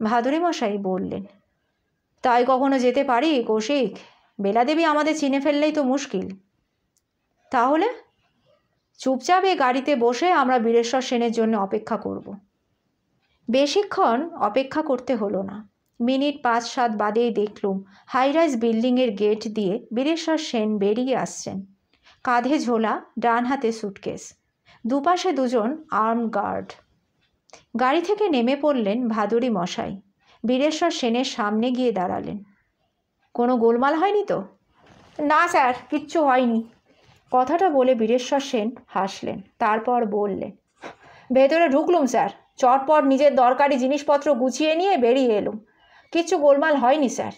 A: ভাদুরী মশাই বললেন তাই কখনো যেতে পারি কৌশিক বেলা দেবী আমাদের চিনে ফেললেই তো মুশকিল তাহলে চুপচাপ এ গাড়িতে বসে আমরা বীরেশ্বর সেনের জন্য অপেক্ষা করব। বেশিক্ষণ অপেক্ষা করতে হলো না মিনিট পাঁচ সাত বাদেই দেখলুম হাইরাইজ বিল্ডিংয়ের গেট দিয়ে বীরেশ্বর সেন বেরিয়ে আসছেন কাঁধে ঝোলা ডান হাতে সুটকেস দুপাশে দুজন আর্ম গার্ড গাড়ি থেকে নেমে পড়লেন ভাদুরি মশাই বীরেশ্বর সেনের সামনে গিয়ে দাঁড়ালেন কোনো গোলমাল হয়নি তো না স্যার কিচ্ছু হয়নি কথাটা বলে বীরেশ্বর সেন হাসলেন তারপর বললেন ভেতরে ঢুকলুম স্যার চটপট নিজের দরকারি জিনিসপত্র গুছিয়ে নিয়ে বেরিয়ে এলুম কিছু গোলমাল হয়নি স্যার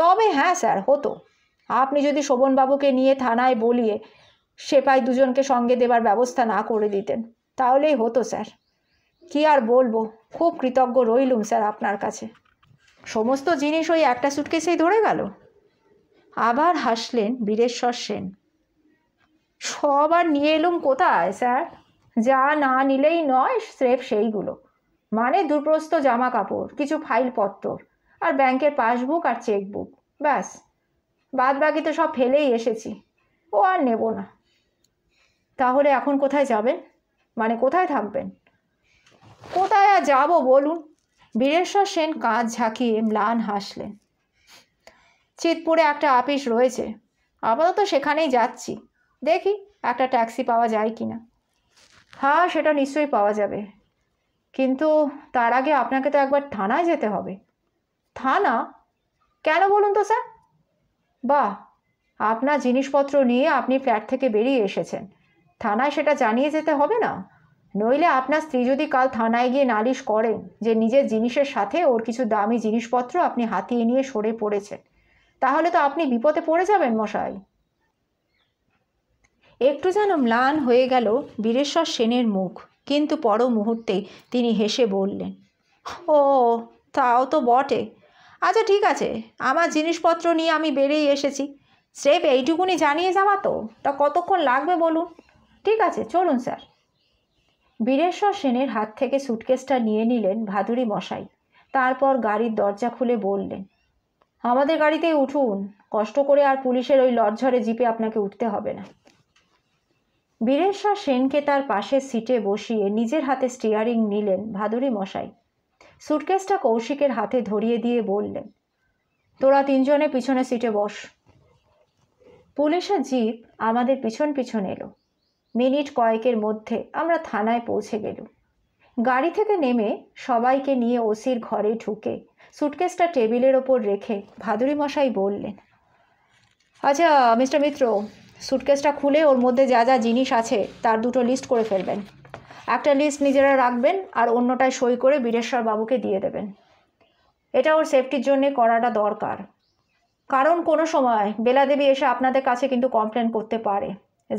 A: তবে হ্যাঁ স্যার হতো আপনি যদি শোভনবাবুকে নিয়ে থানায় বলিয়ে সেপাই দুজনকে সঙ্গে দেবার ব্যবস্থা না করে দিতেন তাহলেই হতো স্যার কি আর বলবো খুব কৃতজ্ঞ রইলুম স্যার আপনার কাছে সমস্ত জিনিস ওই একটা সুটকেসেই ধরে গেল আবার হাসলেন বীরেশ্বর সেন সব আর নিয়ে এলুম কোথায় স্যার যা না নিলেই নয় স্রেফ সেইগুলো মানে দুপ্রস্ত জামা কাপড় কিছু ফাইলপত্র আর ব্যাংকের পাসবুক আর চেকবুক ব্যাস বাদ বাকি তো সব ফেলেই এসেছি ও আর নেব না তাহলে এখন কোথায় যাবেন মানে কোথায় থাকবেন কোথায় আর যাবো বলুন বীরেশ্বর সেন কাঁধ ঝাঁকিয়ে ম্লান হাসলেন চিতপুরে একটা আপিস রয়েছে আপাতত সেখানেই যাচ্ছি দেখি একটা ট্যাক্সি পাওয়া যায় কি না হ্যাঁ সেটা নিশ্চয়ই পাওয়া যাবে কিন্তু তার আগে আপনাকে তো একবার থানায় যেতে হবে থানা কেন বলুন তো স্যার বা আপনার জিনিসপত্র নিয়ে আপনি ফ্ল্যাট থেকে বেরিয়ে এসেছেন থানায় সেটা জানিয়ে যেতে হবে না নইলে আপনার স্ত্রী যদি কাল থানায় গিয়ে নালিশ করেন যে নিজের জিনিসের সাথে ওর কিছু দামি জিনিসপত্র আপনি হাতিয়ে নিয়ে সরে পড়েছেন তাহলে তো আপনি বিপদে পড়ে যাবেন মশাই একটু যেন ম্লান হয়ে গেল বীরেশ্বর সেনের মুখ কিন্তু পর মুহূর্তেই তিনি হেসে বললেন ও তাও তো বটে আচ্ছা ঠিক আছে আমার জিনিসপত্র নিয়ে আমি বেরিয়ে এসেছি স্রেফ এইটুকুনি জানিয়ে যাওয়া তো তা কতক্ষণ লাগবে বলুন ঠিক আছে চলুন স্যার বীরেশ্বর সেনের হাত থেকে সুটকেসটা নিয়ে নিলেন ভাদুরি মশাই তারপর গাড়ির দরজা খুলে বললেন আমাদের গাড়িতেই উঠুন কষ্ট করে আর পুলিশের ওই লজ্জরে জিপে আপনাকে উঠতে হবে না বীরেশ্বর সেনকে তার পাশের সিটে বসিয়ে নিজের হাতে স্টিয়ারিং নিলেন ভাদুরি মশাই সুটকেসটা কৌশিকের হাতে ধরিয়ে দিয়ে বললেন তোরা তিনজনে পিছনে সিটে বস পুলিশের জিপ আমাদের পিছন পিছন এলো মিনিট কয়েকের মধ্যে আমরা থানায় পৌঁছে গেল গাড়ি থেকে নেমে সবাইকে নিয়ে ওসির ঘরে ঢুকে সুটকেসটা টেবিলের ওপর রেখে ভাদুরী মশাই বললেন আচ্ছা মিস্টার মিত্র সুটকেসটা খুলে ওর মধ্যে যা যা জিনিস আছে তার দুটো লিস্ট করে ফেলবেন একটা লিস্ট নিজেরা রাখবেন আর অন্যটায় সই করে বীরেশ্বর বাবুকে দিয়ে দেবেন এটা ওর সেফটির জন্যে করাটা দরকার কারণ কোনো সময় বেলাদেবী এসে আপনাদের কাছে কিন্তু কমপ্লেন করতে পারে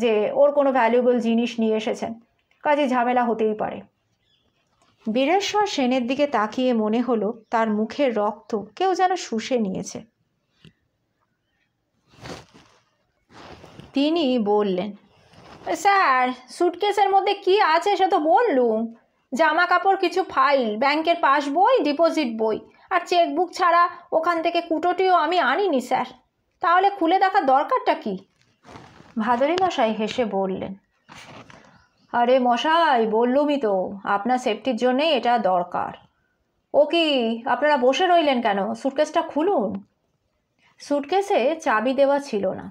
A: যে ওর কোনো ভ্যালুয়েবল জিনিস নিয়ে এসেছেন কাজে ঝামেলা হতেই পারে বীরেশ্বর সেনের দিকে তাকিয়ে মনে হলো তার মুখের রক্ত কেউ যেন শুষে নিয়েছে তিনি বললেন স্যার সুটকেসের মধ্যে কি আছে সে তো বললুম জামা কাপড় কিছু ফাইল ব্যাংকের পাস বই ডিপোজিট বই আর চেকবুক ছাড়া ওখান থেকে কুটোটিও আমি আনিনি স্যার তাহলে খুলে দেখার দরকারটা কি ভাদরী মশাই হেসে বললেন আরে মশাই বললুমই তো আপনার সেফটির জন্যেই এটা দরকার ও কি আপনারা বসে রইলেন কেন সুটকেসটা খুলুন সুটকেসে চাবি দেওয়া ছিল না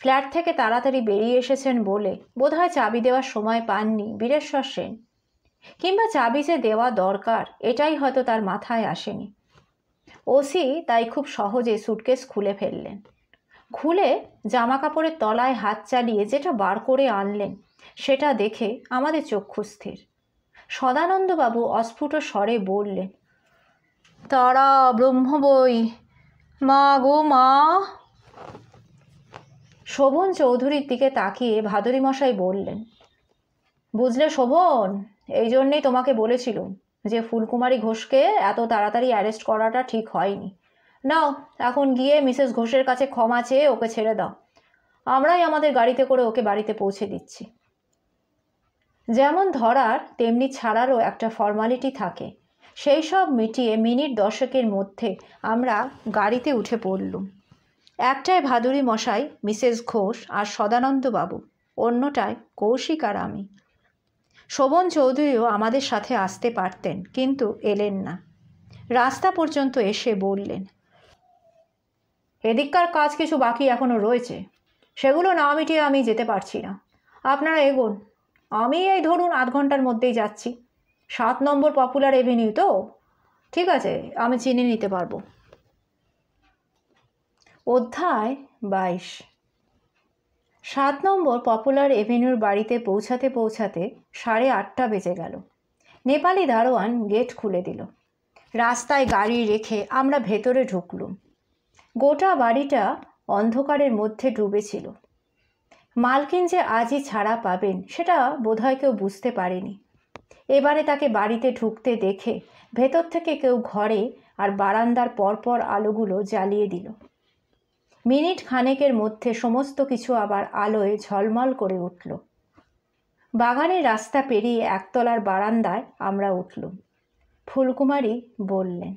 A: ফ্ল্যাট থেকে তাড়াতাড়ি বেরিয়ে এসেছেন বলে বোধহয় চাবি দেওয়ার সময় পাননি বীরেশ্বর সেন কিংবা চাবি যে দেওয়া দরকার এটাই হয়তো তার মাথায় আসেনি ওসি তাই খুব সহজে সুটকেস খুলে ফেললেন খুলে জামা কাপড়ের তলায় হাত চালিয়ে যেটা বার করে আনলেন সেটা দেখে আমাদের চক্ষুস্থির সদানন্দবাবু অস্ফুট স্বরে বললেন তারা ব্রহ্মবই মা গো মা শোভন চৌধুরীর দিকে তাকিয়ে ভাদুরী মশাই বললেন বুঝলে শোভন এই জন্যেই তোমাকে বলেছিলুম যে ফুলকুমারী ঘোষকে এত তাড়াতাড়ি অ্যারেস্ট করাটা ঠিক হয়নি নাও এখন গিয়ে মিসেস ঘোষের কাছে ক্ষমা চেয়ে ওকে ছেড়ে দাও আমরাই আমাদের গাড়িতে করে ওকে বাড়িতে পৌঁছে দিচ্ছি যেমন ধরার তেমনি ছাড়ারও একটা ফর্মালিটি থাকে সেই সব মিটিয়ে মিনিট দশকের মধ্যে আমরা গাড়িতে উঠে পড়লুম একটায় ভাদুরী মশাই মিসেস ঘোষ আর সদানন্দবাবু অন্যটায় কৌশিক আর আমি শোভন চৌধুরীও আমাদের সাথে আসতে পারতেন কিন্তু এলেন না রাস্তা পর্যন্ত এসে বললেন এদিককার কাজ কিছু বাকি এখনও রয়েছে সেগুলো না মিটিয়ে আমি যেতে পারছি না আপনারা এগোন আমি এই ধরুন আধ ঘন্টার মধ্যেই যাচ্ছি সাত নম্বর পপুলার এভিনিউ তো ঠিক আছে আমি চিনে নিতে পারবো অধ্যায় বাইশ সাত নম্বর পপুলার এভিনিউর বাড়িতে পৌঁছাতে পৌঁছাতে সাড়ে আটটা বেজে গেল নেপালি দারোয়ান গেট খুলে দিল রাস্তায় গাড়ি রেখে আমরা ভেতরে ঢুকলুম গোটা বাড়িটা অন্ধকারের মধ্যে ডুবেছিল মালকিন যে আজই ছাড়া পাবেন সেটা বোধহয় কেউ বুঝতে পারেনি এবারে তাকে বাড়িতে ঢুকতে দেখে ভেতর থেকে কেউ ঘরে আর বারান্দার পরপর আলোগুলো জ্বালিয়ে দিল মিনিট খানেকের মধ্যে সমস্ত কিছু আবার আলোয় ঝলমল করে উঠল বাগানের রাস্তা পেরিয়ে একতলার বারান্দায় আমরা উঠলুম ফুলকুমারী বললেন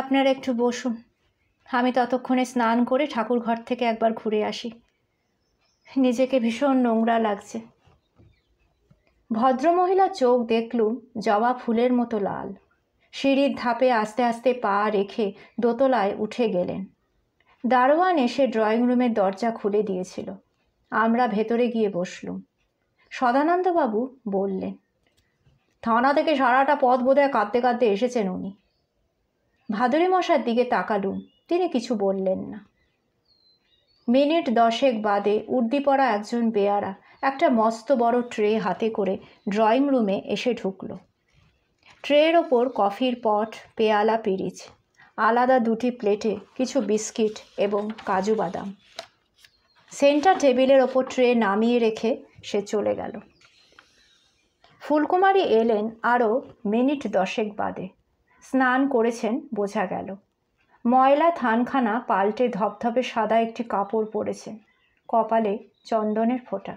A: আপনারা একটু বসুন আমি ততক্ষণে স্নান করে ঠাকুর ঘর থেকে একবার ঘুরে আসি নিজেকে ভীষণ নোংরা লাগছে ভদ্রমহিলা চোখ দেখলুম জবা ফুলের মতো লাল সিঁড়ির ধাপে আস্তে আস্তে পা রেখে দোতলায় উঠে গেলেন দারোয়ান এসে ড্রয়িং রুমের দরজা খুলে দিয়েছিল আমরা ভেতরে গিয়ে বসলুম সদানন্দবাবু বললেন থানা থেকে সারাটা পথ বোধহয় কাঁদতে কাঁদতে এসেছেন উনি ভাদুরী মশার দিকে তাকালুম তিনি কিছু বললেন না মিনিট দশেক বাদে উর্দিপড়া একজন বেয়ারা একটা মস্ত বড় ট্রে হাতে করে ড্রয়িং রুমে এসে ঢুকল ট্রের ওপর কফির পট পেয়ালা পিরিচ আলাদা দুটি প্লেটে কিছু বিস্কিট এবং কাজু বাদাম সেন্টার টেবিলের ওপর ট্রে নামিয়ে রেখে সে চলে গেল ফুলকুমারী এলেন আরও মিনিট দশেক বাদে স্নান করেছেন বোঝা গেল ময়লা থানখানা পাল্টে ধপধপে সাদা একটি কাপড় পরেছেন কপালে চন্দনের ফোঁটা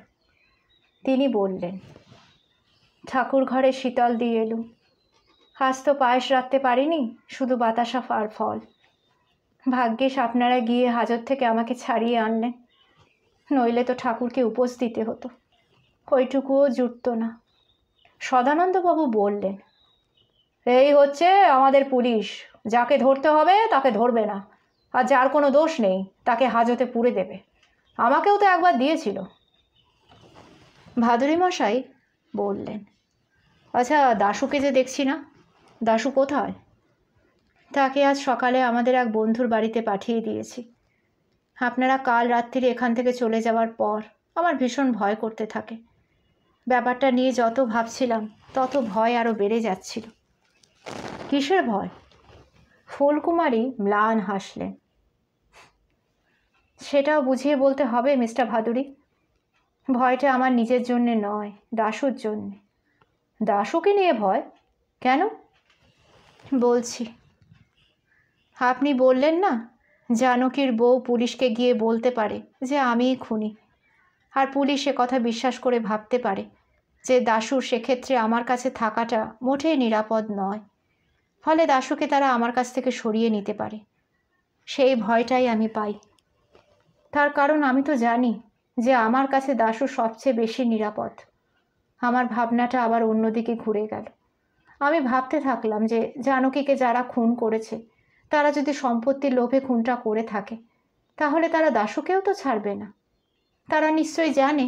A: তিনি বললেন ঠাকুর ঘরে শীতল দিয়ে এলুম আজ তো পায়েস রাখতে পারিনি শুধু বাতাসা আর ফল ভাগ্যিস আপনারা গিয়ে হাজত থেকে আমাকে ছাড়িয়ে আনলেন নইলে তো ঠাকুরকে উপোস দিতে হতো ওইটুকুও জুটত না সদানন্দবাবু বললেন এই হচ্ছে আমাদের পুলিশ যাকে ধরতে হবে তাকে ধরবে না আর যার কোনো দোষ নেই তাকে হাজতে পুড়ে দেবে আমাকেও তো একবার দিয়েছিল ভাদুরী মশাই বললেন আচ্ছা দাশুকে যে দেখছি না দাশু কোথায় তাকে আজ সকালে আমাদের এক বন্ধুর বাড়িতে পাঠিয়ে দিয়েছি আপনারা কাল রাত্রিরে এখান থেকে চলে যাওয়ার পর আমার ভীষণ ভয় করতে থাকে ব্যাপারটা নিয়ে যত ভাবছিলাম তত ভয় আরও বেড়ে যাচ্ছিল কিসের ভয় ফুলকুমারী ম্লান হাসলেন সেটাও বুঝিয়ে বলতে হবে মিস্টার ভাদুরি ভয়টা আমার নিজের জন্যে নয় দাসুর জন্যে দাসুকে নিয়ে ভয় কেন বলছি আপনি বললেন না জানকীর বউ পুলিশকে গিয়ে বলতে পারে যে আমিই খুনি আর পুলিশ এ কথা বিশ্বাস করে ভাবতে পারে যে দাশু সেক্ষেত্রে আমার কাছে থাকাটা মোটেই নিরাপদ নয় ফলে দাশুকে তারা আমার কাছ থেকে সরিয়ে নিতে পারে সেই ভয়টাই আমি পাই তার কারণ আমি তো জানি যে আমার কাছে দাশু সবচেয়ে বেশি নিরাপদ আমার ভাবনাটা আবার অন্যদিকে ঘুরে গেল আমি ভাবতে থাকলাম যে জানকীকে যারা খুন করেছে তারা যদি সম্পত্তির লোভে খুনটা করে থাকে তাহলে তারা দাশুকেও তো ছাড়বে না তারা নিশ্চয়ই জানে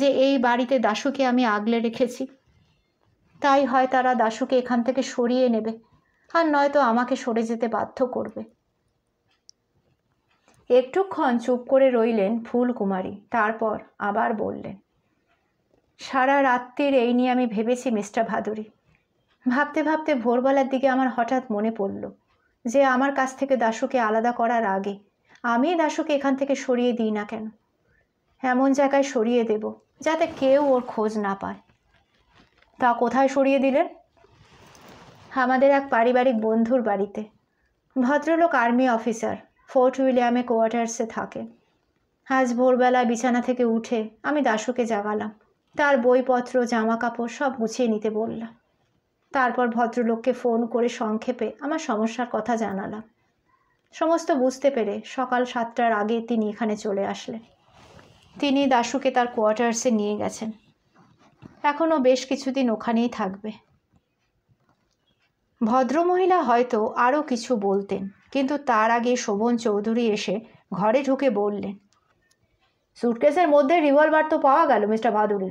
A: যে এই বাড়িতে দাশুকে আমি আগলে রেখেছি তাই হয় তারা দাশুকে এখান থেকে সরিয়ে নেবে আর নয়তো আমাকে সরে যেতে বাধ্য করবে একটুক্ষণ চুপ করে রইলেন ফুলকুমারী তারপর আবার বললেন সারা রাত্রির এই নিয়ে আমি ভেবেছি মিস্টার ভাদুরী ভাবতে ভাবতে ভোরবেলার দিকে আমার হঠাৎ মনে পড়ল যে আমার কাছ থেকে দাশুকে আলাদা করার আগে আমি দাশুকে এখান থেকে সরিয়ে দিই না কেন এমন জায়গায় সরিয়ে দেব যাতে কেউ ওর খোঁজ না পায় তা কোথায় সরিয়ে দিলেন আমাদের এক পারিবারিক বন্ধুর বাড়িতে ভদ্রলোক আর্মি অফিসার ফোর্ট উইলিয়ামে কোয়ার্টার্সে থাকে আজ ভোরবেলা বিছানা থেকে উঠে আমি দাশুকে জাগালাম তার বইপত্র জামা কাপড় সব গুছিয়ে নিতে বললাম তারপর ভদ্রলোককে ফোন করে সংক্ষেপে আমার সমস্যার কথা জানালাম সমস্ত বুঝতে পেরে সকাল সাতটার আগে তিনি এখানে চলে আসলেন তিনি দাশুকে তার কোয়ার্টার্সে নিয়ে গেছেন এখনও বেশ কিছুদিন ওখানেই থাকবে ভদ্রমহিলা হয়তো আরও কিছু বলতেন কিন্তু তার আগে শোভন চৌধুরী এসে ঘরে ঢুকে বললেন সুটকেসের মধ্যে রিভলভার তো পাওয়া গেল মিস্টার ভাদুরী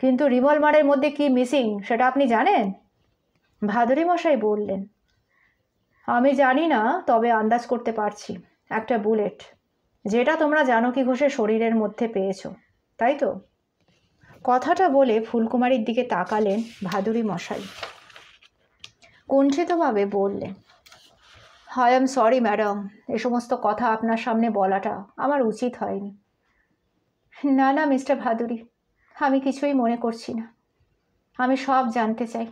A: কিন্তু রিভলভারের মধ্যে কি মিসিং সেটা আপনি জানেন ভাদুরী মশাই বললেন আমি জানি না তবে আন্দাজ করতে পারছি একটা বুলেট যেটা তোমরা জানকী ঘোষের শরীরের মধ্যে পেয়েছ তাই তো কথাটা বলে ফুলকুমারীর দিকে তাকালেন ভাদুরী মশাই কুণ্ঠিতভাবে বললেন হাই এম সরি ম্যাডাম এ সমস্ত কথা আপনার সামনে বলাটা আমার উচিত হয়নি না না মিস্টার ভাদুরী আমি কিছুই মনে করছি না আমি সব জানতে চাই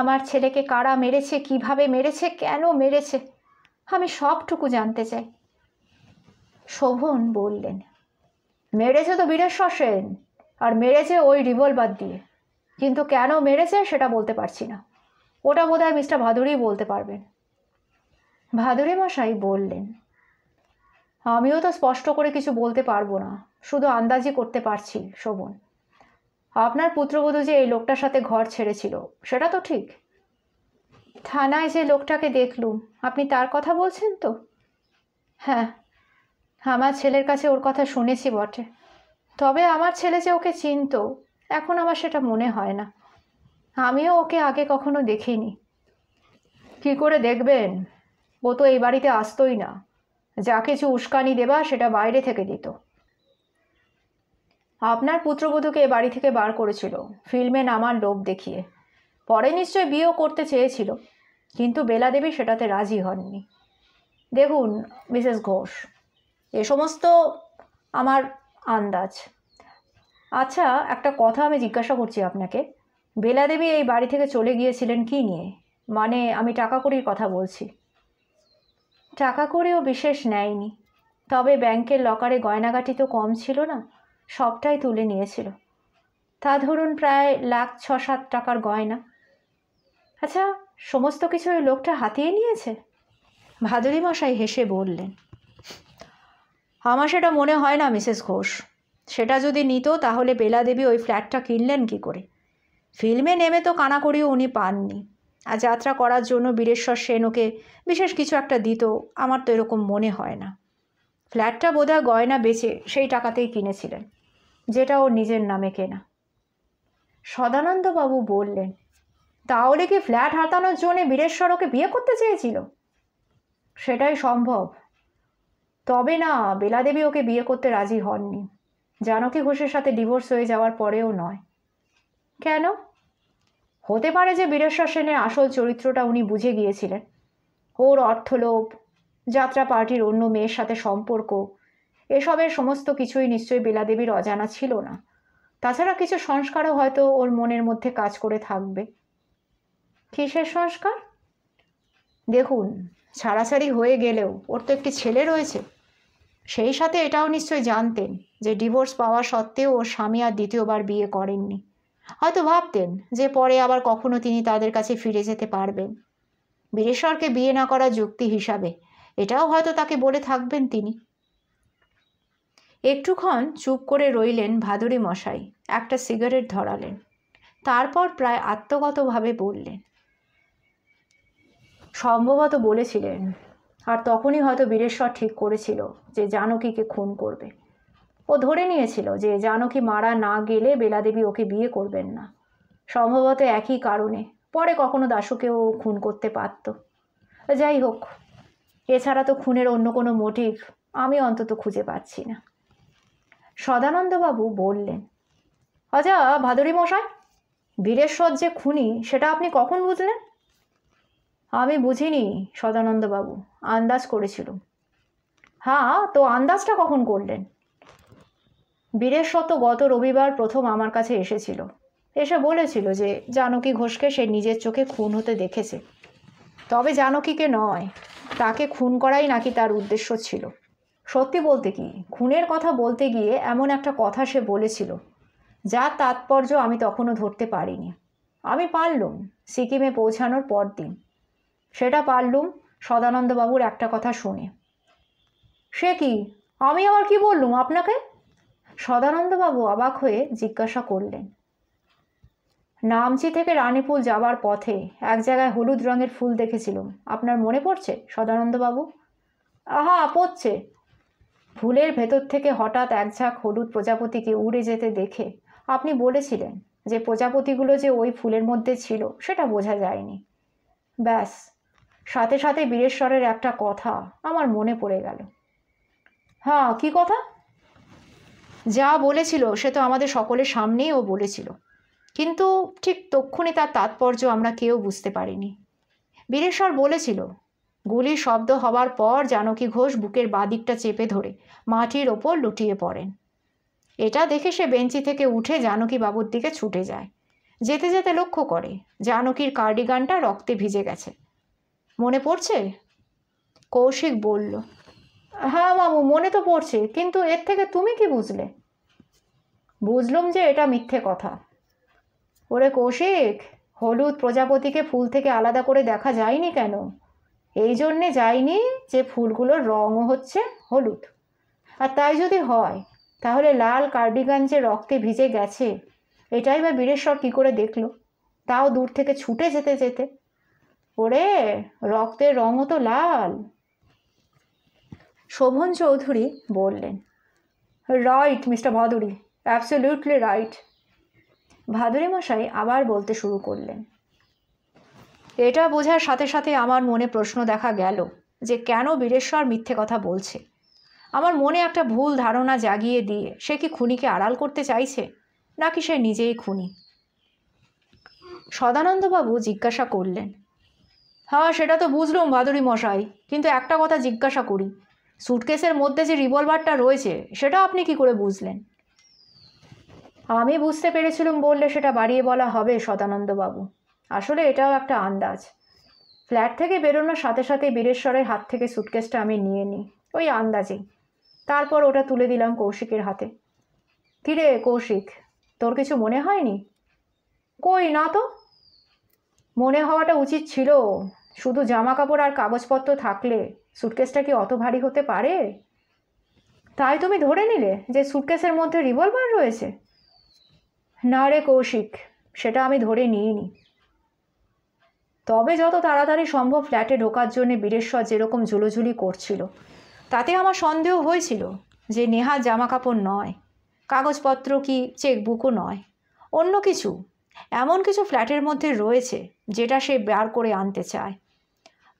A: আমার ছেলেকে কারা মেরেছে কিভাবে মেরেছে কেন মেরেছে আমি সবটুকু জানতে চাই শোভন বললেন মেরেছে তো বীরেশ্বর সেন আর মেরেছে ওই রিভলভার দিয়ে কিন্তু কেন মেরেছে সেটা বলতে পারছি না ওটা বোধ হয় মিস্টার ভাদুরি বলতে পারবেন ভাদুরি মশাই বললেন আমিও তো স্পষ্ট করে কিছু বলতে পারবো না শুধু আন্দাজি করতে পারছি শোভন আপনার পুত্রবধূ যে এই লোকটার সাথে ঘর ছেড়েছিল সেটা তো ঠিক থানায় যে লোকটাকে দেখলুম আপনি তার কথা বলছেন তো হ্যাঁ আমার ছেলের কাছে ওর কথা শুনেছি বটে তবে আমার ছেলে যে ওকে চিনত এখন আমার সেটা মনে হয় না আমিও ওকে আগে কখনো দেখিনি কি করে দেখবেন ও তো এই বাড়িতে আসতোই না যা কিছু উস্কানি দেবা সেটা বাইরে থেকে দিত আপনার পুত্রবধূকে এ বাড়ি থেকে বার করেছিল ফিল্মে নামার লোভ দেখিয়ে পরে নিশ্চয় বিয়েও করতে চেয়েছিল কিন্তু বেলা দেবী সেটাতে রাজি হননি দেখুন মিসেস ঘোষ এ সমস্ত আমার আন্দাজ আচ্ছা একটা কথা আমি জিজ্ঞাসা করছি আপনাকে বেলা দেবী এই বাড়ি থেকে চলে গিয়েছিলেন কি নিয়ে মানে আমি টাকা করির কথা বলছি টাকা করিও বিশেষ নেয়নি তবে ব্যাংকের লকারে গয়নাগাটি তো কম ছিল না সবটাই তুলে নিয়েছিল তা ধরুন প্রায় লাখ ছ সাত টাকার গয়না আচ্ছা সমস্ত কিছু ওই লোকটা হাতিয়ে নিয়েছে ভাদুরী মশাই হেসে বললেন আমার সেটা মনে হয় না মিসেস ঘোষ সেটা যদি নিত তাহলে বেলা দেবী ওই ফ্ল্যাটটা কিনলেন কি করে ফিল্মে নেমে তো কানাকড়িও উনি পাননি আর যাত্রা করার জন্য বীরেশ্বর সেন ওকে বিশেষ কিছু একটা দিত আমার তো এরকম মনে হয় না ফ্ল্যাটটা বোধহয় গয়না বেচে সেই টাকাতেই কিনেছিলেন যেটা ওর নিজের নামে কেনা সদানন্দবাবু বললেন তাহলে কি ফ্ল্যাট হাতানোর জন্যে বীরেশ্বর ওকে বিয়ে করতে চেয়েছিল সেটাই সম্ভব তবে না বেলাদেবী ওকে বিয়ে করতে রাজি হননি জানকী ঘোষের সাথে ডিভোর্স হয়ে যাওয়ার পরেও নয় কেন হতে পারে যে বীরেশ্বর সেনের আসল চরিত্রটা উনি বুঝে গিয়েছিলেন ওর অর্থলোভ যাত্রা পার্টির অন্য মেয়ের সাথে সম্পর্ক এসবের সমস্ত কিছুই নিশ্চয়ই বেলাদেবীর অজানা ছিল না তাছাড়া কিছু সংস্কারও হয়তো ওর মনের মধ্যে কাজ করে থাকবে কিসের সংস্কার দেখুন ছাড়াছাড়ি হয়ে গেলেও ওর তো একটি ছেলে রয়েছে সেই সাথে এটাও নিশ্চয়ই জানতেন যে ডিভোর্স পাওয়া সত্ত্বেও ওর স্বামী আর দ্বিতীয়বার বিয়ে করেননি হয়তো ভাবতেন যে পরে আবার কখনো তিনি তাদের কাছে ফিরে যেতে পারবেন বীরেশ্বরকে বিয়ে না করা যুক্তি হিসাবে এটাও হয়তো তাকে বলে থাকবেন তিনি একটুক্ষণ চুপ করে রইলেন ভাদুরি মশাই একটা সিগারেট ধরালেন তারপর প্রায় আত্মগতভাবে বললেন সম্ভবত বলেছিলেন আর তখনই হয়তো বীরেশ্বর ঠিক করেছিল যে জানকীকে খুন করবে ও ধরে নিয়েছিল যে জানকী মারা না গেলে বেলাদেবী ওকে বিয়ে করবেন না সম্ভবত একই কারণে পরে কখনো দাশুকেও খুন করতে পারত যাই হোক এছাড়া তো খুনের অন্য কোনো মোটিভ আমি অন্তত খুঁজে পাচ্ছি না সদানন্দবাবু বললেন আচ্ছা ভাদুরী মশাই বীরেশ্বর যে খুনি সেটা আপনি কখন বুঝলেন আমি বুঝিনি সদানন্দবাবু আন্দাজ করেছিল হ্যাঁ তো আন্দাজটা কখন করলেন বীরেশ্বর তো গত রবিবার প্রথম আমার কাছে এসেছিল এসে বলেছিল যে জানকী ঘোষকে সে নিজের চোখে খুন হতে দেখেছে তবে জানকীকে নয় তাকে খুন করাই নাকি তার উদ্দেশ্য ছিল সত্যি বলতে কি খুনের কথা বলতে গিয়ে এমন একটা কথা সে বলেছিল যার তাৎপর্য আমি তখনও ধরতে পারিনি আমি পারলুম সিকিমে পৌঁছানোর পর দিন সেটা পারলুম সদানন্দবাবুর একটা কথা শুনে সে কি আমি আবার কি বললুম আপনাকে সদানন্দবাবু অবাক হয়ে জিজ্ঞাসা করলেন নামচি থেকে রানীপুল যাবার পথে এক জায়গায় হলুদ রঙের ফুল দেখেছিলাম আপনার মনে পড়ছে সদানন্দবাবু আহা পড়ছে ফুলের ভেতর থেকে হঠাৎ একঝাঁক হলুদ প্রজাপতিকে উড়ে যেতে দেখে আপনি বলেছিলেন যে প্রজাপতিগুলো যে ওই ফুলের মধ্যে ছিল সেটা বোঝা যায়নি ব্যাস সাথে সাথে বীরেশ্বরের একটা কথা আমার মনে পড়ে গেল হ্যাঁ কি কথা যা বলেছিল সে তো আমাদের সকলের সামনেই ও বলেছিল কিন্তু ঠিক তক্ষণে তার তাৎপর্য আমরা কেউ বুঝতে পারিনি বীরেশ্বর বলেছিল গুলির শব্দ হওয়ার পর জানকী ঘোষ বুকের বাদিকটা চেপে ধরে মাটির ওপর লুটিয়ে পড়েন এটা দেখে সে বেঞ্চি থেকে উঠে জানকী বাবুর দিকে ছুটে যায় যেতে যেতে লক্ষ্য করে জানকীর কার্ডিগানটা রক্তে ভিজে গেছে মনে পড়ছে কৌশিক বলল হ্যাঁ মামু মনে তো পড়ছে কিন্তু এর থেকে তুমি কি বুঝলে বুঝলুম যে এটা মিথ্যে কথা ওরে কৌশিক হলুদ প্রজাপতিকে ফুল থেকে আলাদা করে দেখা যায়নি কেন এই জন্যে যাইনি যে ফুলগুলোর রঙও হচ্ছে হলুদ আর তাই যদি হয় তাহলে লাল কার্ডিগান যে রক্তে ভিজে গেছে এটাই বা বীরেশ্বর কী করে দেখল তাও দূর থেকে ছুটে যেতে যেতে ওরে রক্তের রঙও তো লাল শোভন চৌধুরী বললেন right mister Bhaduri absolutely right Bhaduri মশাই আবার বলতে শুরু করলেন এটা বোঝার সাথে সাথে আমার মনে প্রশ্ন দেখা গেল যে কেন বীরেশ্বর মিথ্যে কথা বলছে আমার মনে একটা ভুল ধারণা জাগিয়ে দিয়ে সে কি খুনিকে আড়াল করতে চাইছে নাকি সে নিজেই খুনি সদানন্দবাবু জিজ্ঞাসা করলেন হ্যাঁ সেটা তো বুঝলুম ভাদুরী মশাই কিন্তু একটা কথা জিজ্ঞাসা করি সুটকেসের মধ্যে যে রিভলভারটা রয়েছে সেটা আপনি কি করে বুঝলেন আমি বুঝতে পেরেছিলাম বললে সেটা বাড়িয়ে বলা হবে সদানন্দবাবু আসলে এটাও একটা আন্দাজ ফ্ল্যাট থেকে বেরোনোর সাথে সাথে বীরেশ্বরের হাত থেকে সুটকেসটা আমি নিয়ে নিই ওই আন্দাজেই তারপর ওটা তুলে দিলাম কৌশিকের হাতে কিরে কৌশিক তোর কিছু মনে হয়নি কই না তো মনে হওয়াটা উচিত ছিল শুধু জামা কাপড় আর কাগজপত্র থাকলে সুটকেসটা কি অত ভারী হতে পারে তাই তুমি ধরে নিলে যে সুটকেসের মধ্যে রিভলভার রয়েছে না রে কৌশিক সেটা আমি ধরে নিইনি তবে যত তাড়াতাড়ি সম্ভব ফ্ল্যাটে ঢোকার জন্য বীরেশ্বর যেরকম ঝুলোঝুলি করছিল তাতে আমার সন্দেহ হয়েছিল যে নেহা জামা কাপড় নয় কাগজপত্র কি চেকবুকও নয় অন্য কিছু এমন কিছু ফ্ল্যাটের মধ্যে রয়েছে যেটা সে বার করে আনতে চায়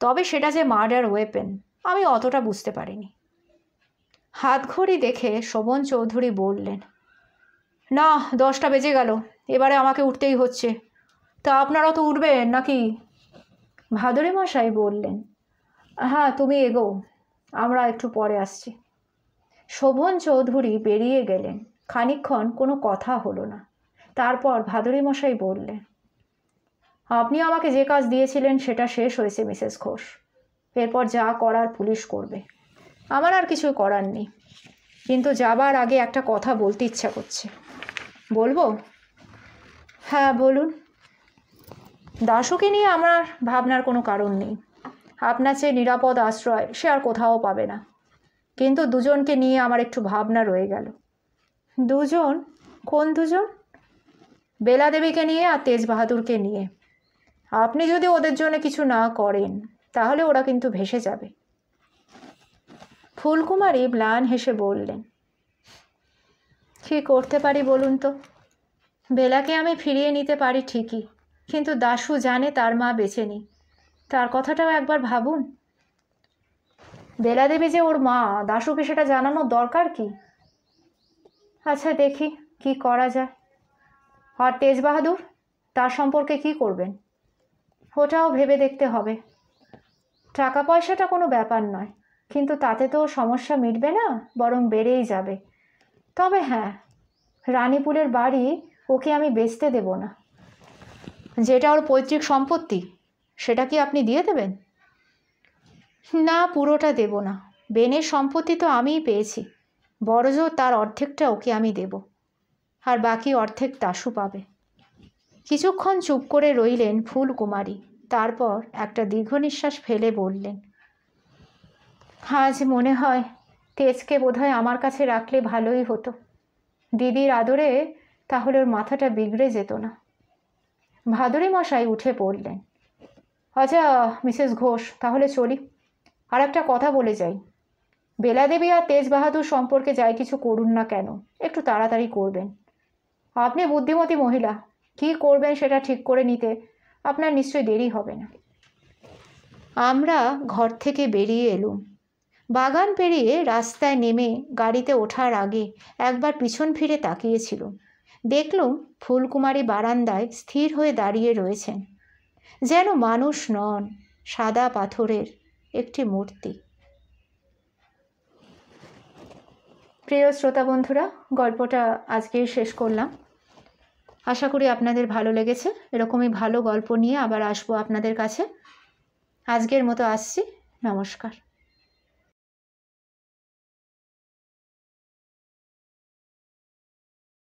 A: তবে সেটা যে মার্ডার ওয়েপেন আমি অতটা বুঝতে পারিনি হাতঘড়ি দেখে শোভন চৌধুরী বললেন না দশটা বেজে গেল এবারে আমাকে উঠতেই হচ্ছে তা আপনারা তো উঠবেন নাকি ভাদরে মশাই বললেন হ্যাঁ তুমি এগো আমরা একটু পরে আসছি শোভন চৌধুরী বেরিয়ে গেলেন খানিক্ষণ কোনো কথা হলো না তারপর ভাদরে মশাই বললেন আপনি আমাকে যে কাজ দিয়েছিলেন সেটা শেষ হয়েছে মিসেস ঘোষ এরপর যা করার পুলিশ করবে আমার আর কিছু করার নেই কিন্তু যাবার আগে একটা কথা বলতে ইচ্ছা করছে বলবো হ্যাঁ বলুন দাশুকে নিয়ে আমার ভাবনার কোনো কারণ নেই আপনার চেয়ে নিরাপদ আশ্রয় সে আর কোথাও পাবে না কিন্তু দুজনকে নিয়ে আমার একটু ভাবনা রয়ে গেল দুজন কোন দুজন বেলা দেবীকে নিয়ে আর তেজ বাহাদুরকে নিয়ে আপনি যদি ওদের জন্য কিছু না করেন তাহলে ওরা কিন্তু ভেসে যাবে ফুলকুমারী ম্লান হেসে বললেন কী করতে পারি বলুন তো বেলাকে আমি ফিরিয়ে নিতে পারি ঠিকই কিন্তু দাশু জানে তার মা বেছে নেই তার কথাটাও একবার ভাবুন বেলা দেবী যে ওর মা দাশুকে সেটা জানানোর দরকার কি আচ্ছা দেখি কি করা যায় আর তেজ বাহাদুর তার সম্পর্কে কি করবেন ওটাও ভেবে দেখতে হবে টাকা পয়সাটা কোনো ব্যাপার নয় কিন্তু তাতে তো সমস্যা মিটবে না বরং বেড়েই যাবে তবে হ্যাঁ রানীপুরের বাড়ি ওকে আমি বেচতে দেব না যেটা ওর পৈতৃক সম্পত্তি সেটা কি আপনি দিয়ে দেবেন না পুরোটা দেব না বেনের সম্পত্তি তো আমিই পেয়েছি বড়জো তার অর্ধেকটা ওকে আমি দেব আর বাকি অর্ধেক তাসু পাবে কিছুক্ষণ চুপ করে রইলেন ফুল কুমারী তারপর একটা দীর্ঘ নিঃশ্বাস ফেলে বললেন আজ মনে হয় তেজকে বোধহয় আমার কাছে রাখলে ভালোই হতো দিদির আদরে তাহলে ওর মাথাটা বিগড়ে যেত না ভাদুরী মশাই উঠে পড়লেন আচ্ছা মিসেস ঘোষ তাহলে চলি আর একটা কথা বলে যাই বেলাদেবী আর তেজ বাহাদুর সম্পর্কে যাই কিছু করুন না কেন একটু তাড়াতাড়ি করবেন আপনি বুদ্ধিমতী মহিলা কি করবেন সেটা ঠিক করে নিতে আপনার নিশ্চয়ই দেরি হবে না আমরা ঘর থেকে বেরিয়ে এলুম বাগান পেরিয়ে রাস্তায় নেমে গাড়িতে ওঠার আগে একবার পিছন ফিরে তাকিয়েছিলাম দেখল ফুলকুমারী বারান্দায় স্থির হয়ে দাঁড়িয়ে রয়েছেন যেন মানুষ নন সাদা পাথরের একটি মূর্তি প্রিয় শ্রোতা বন্ধুরা গল্পটা আজকেই শেষ করলাম আশা করি আপনাদের ভালো লেগেছে এরকমই ভালো গল্প নিয়ে আবার আসবো আপনাদের কাছে আজকের মতো আসছি নমস্কার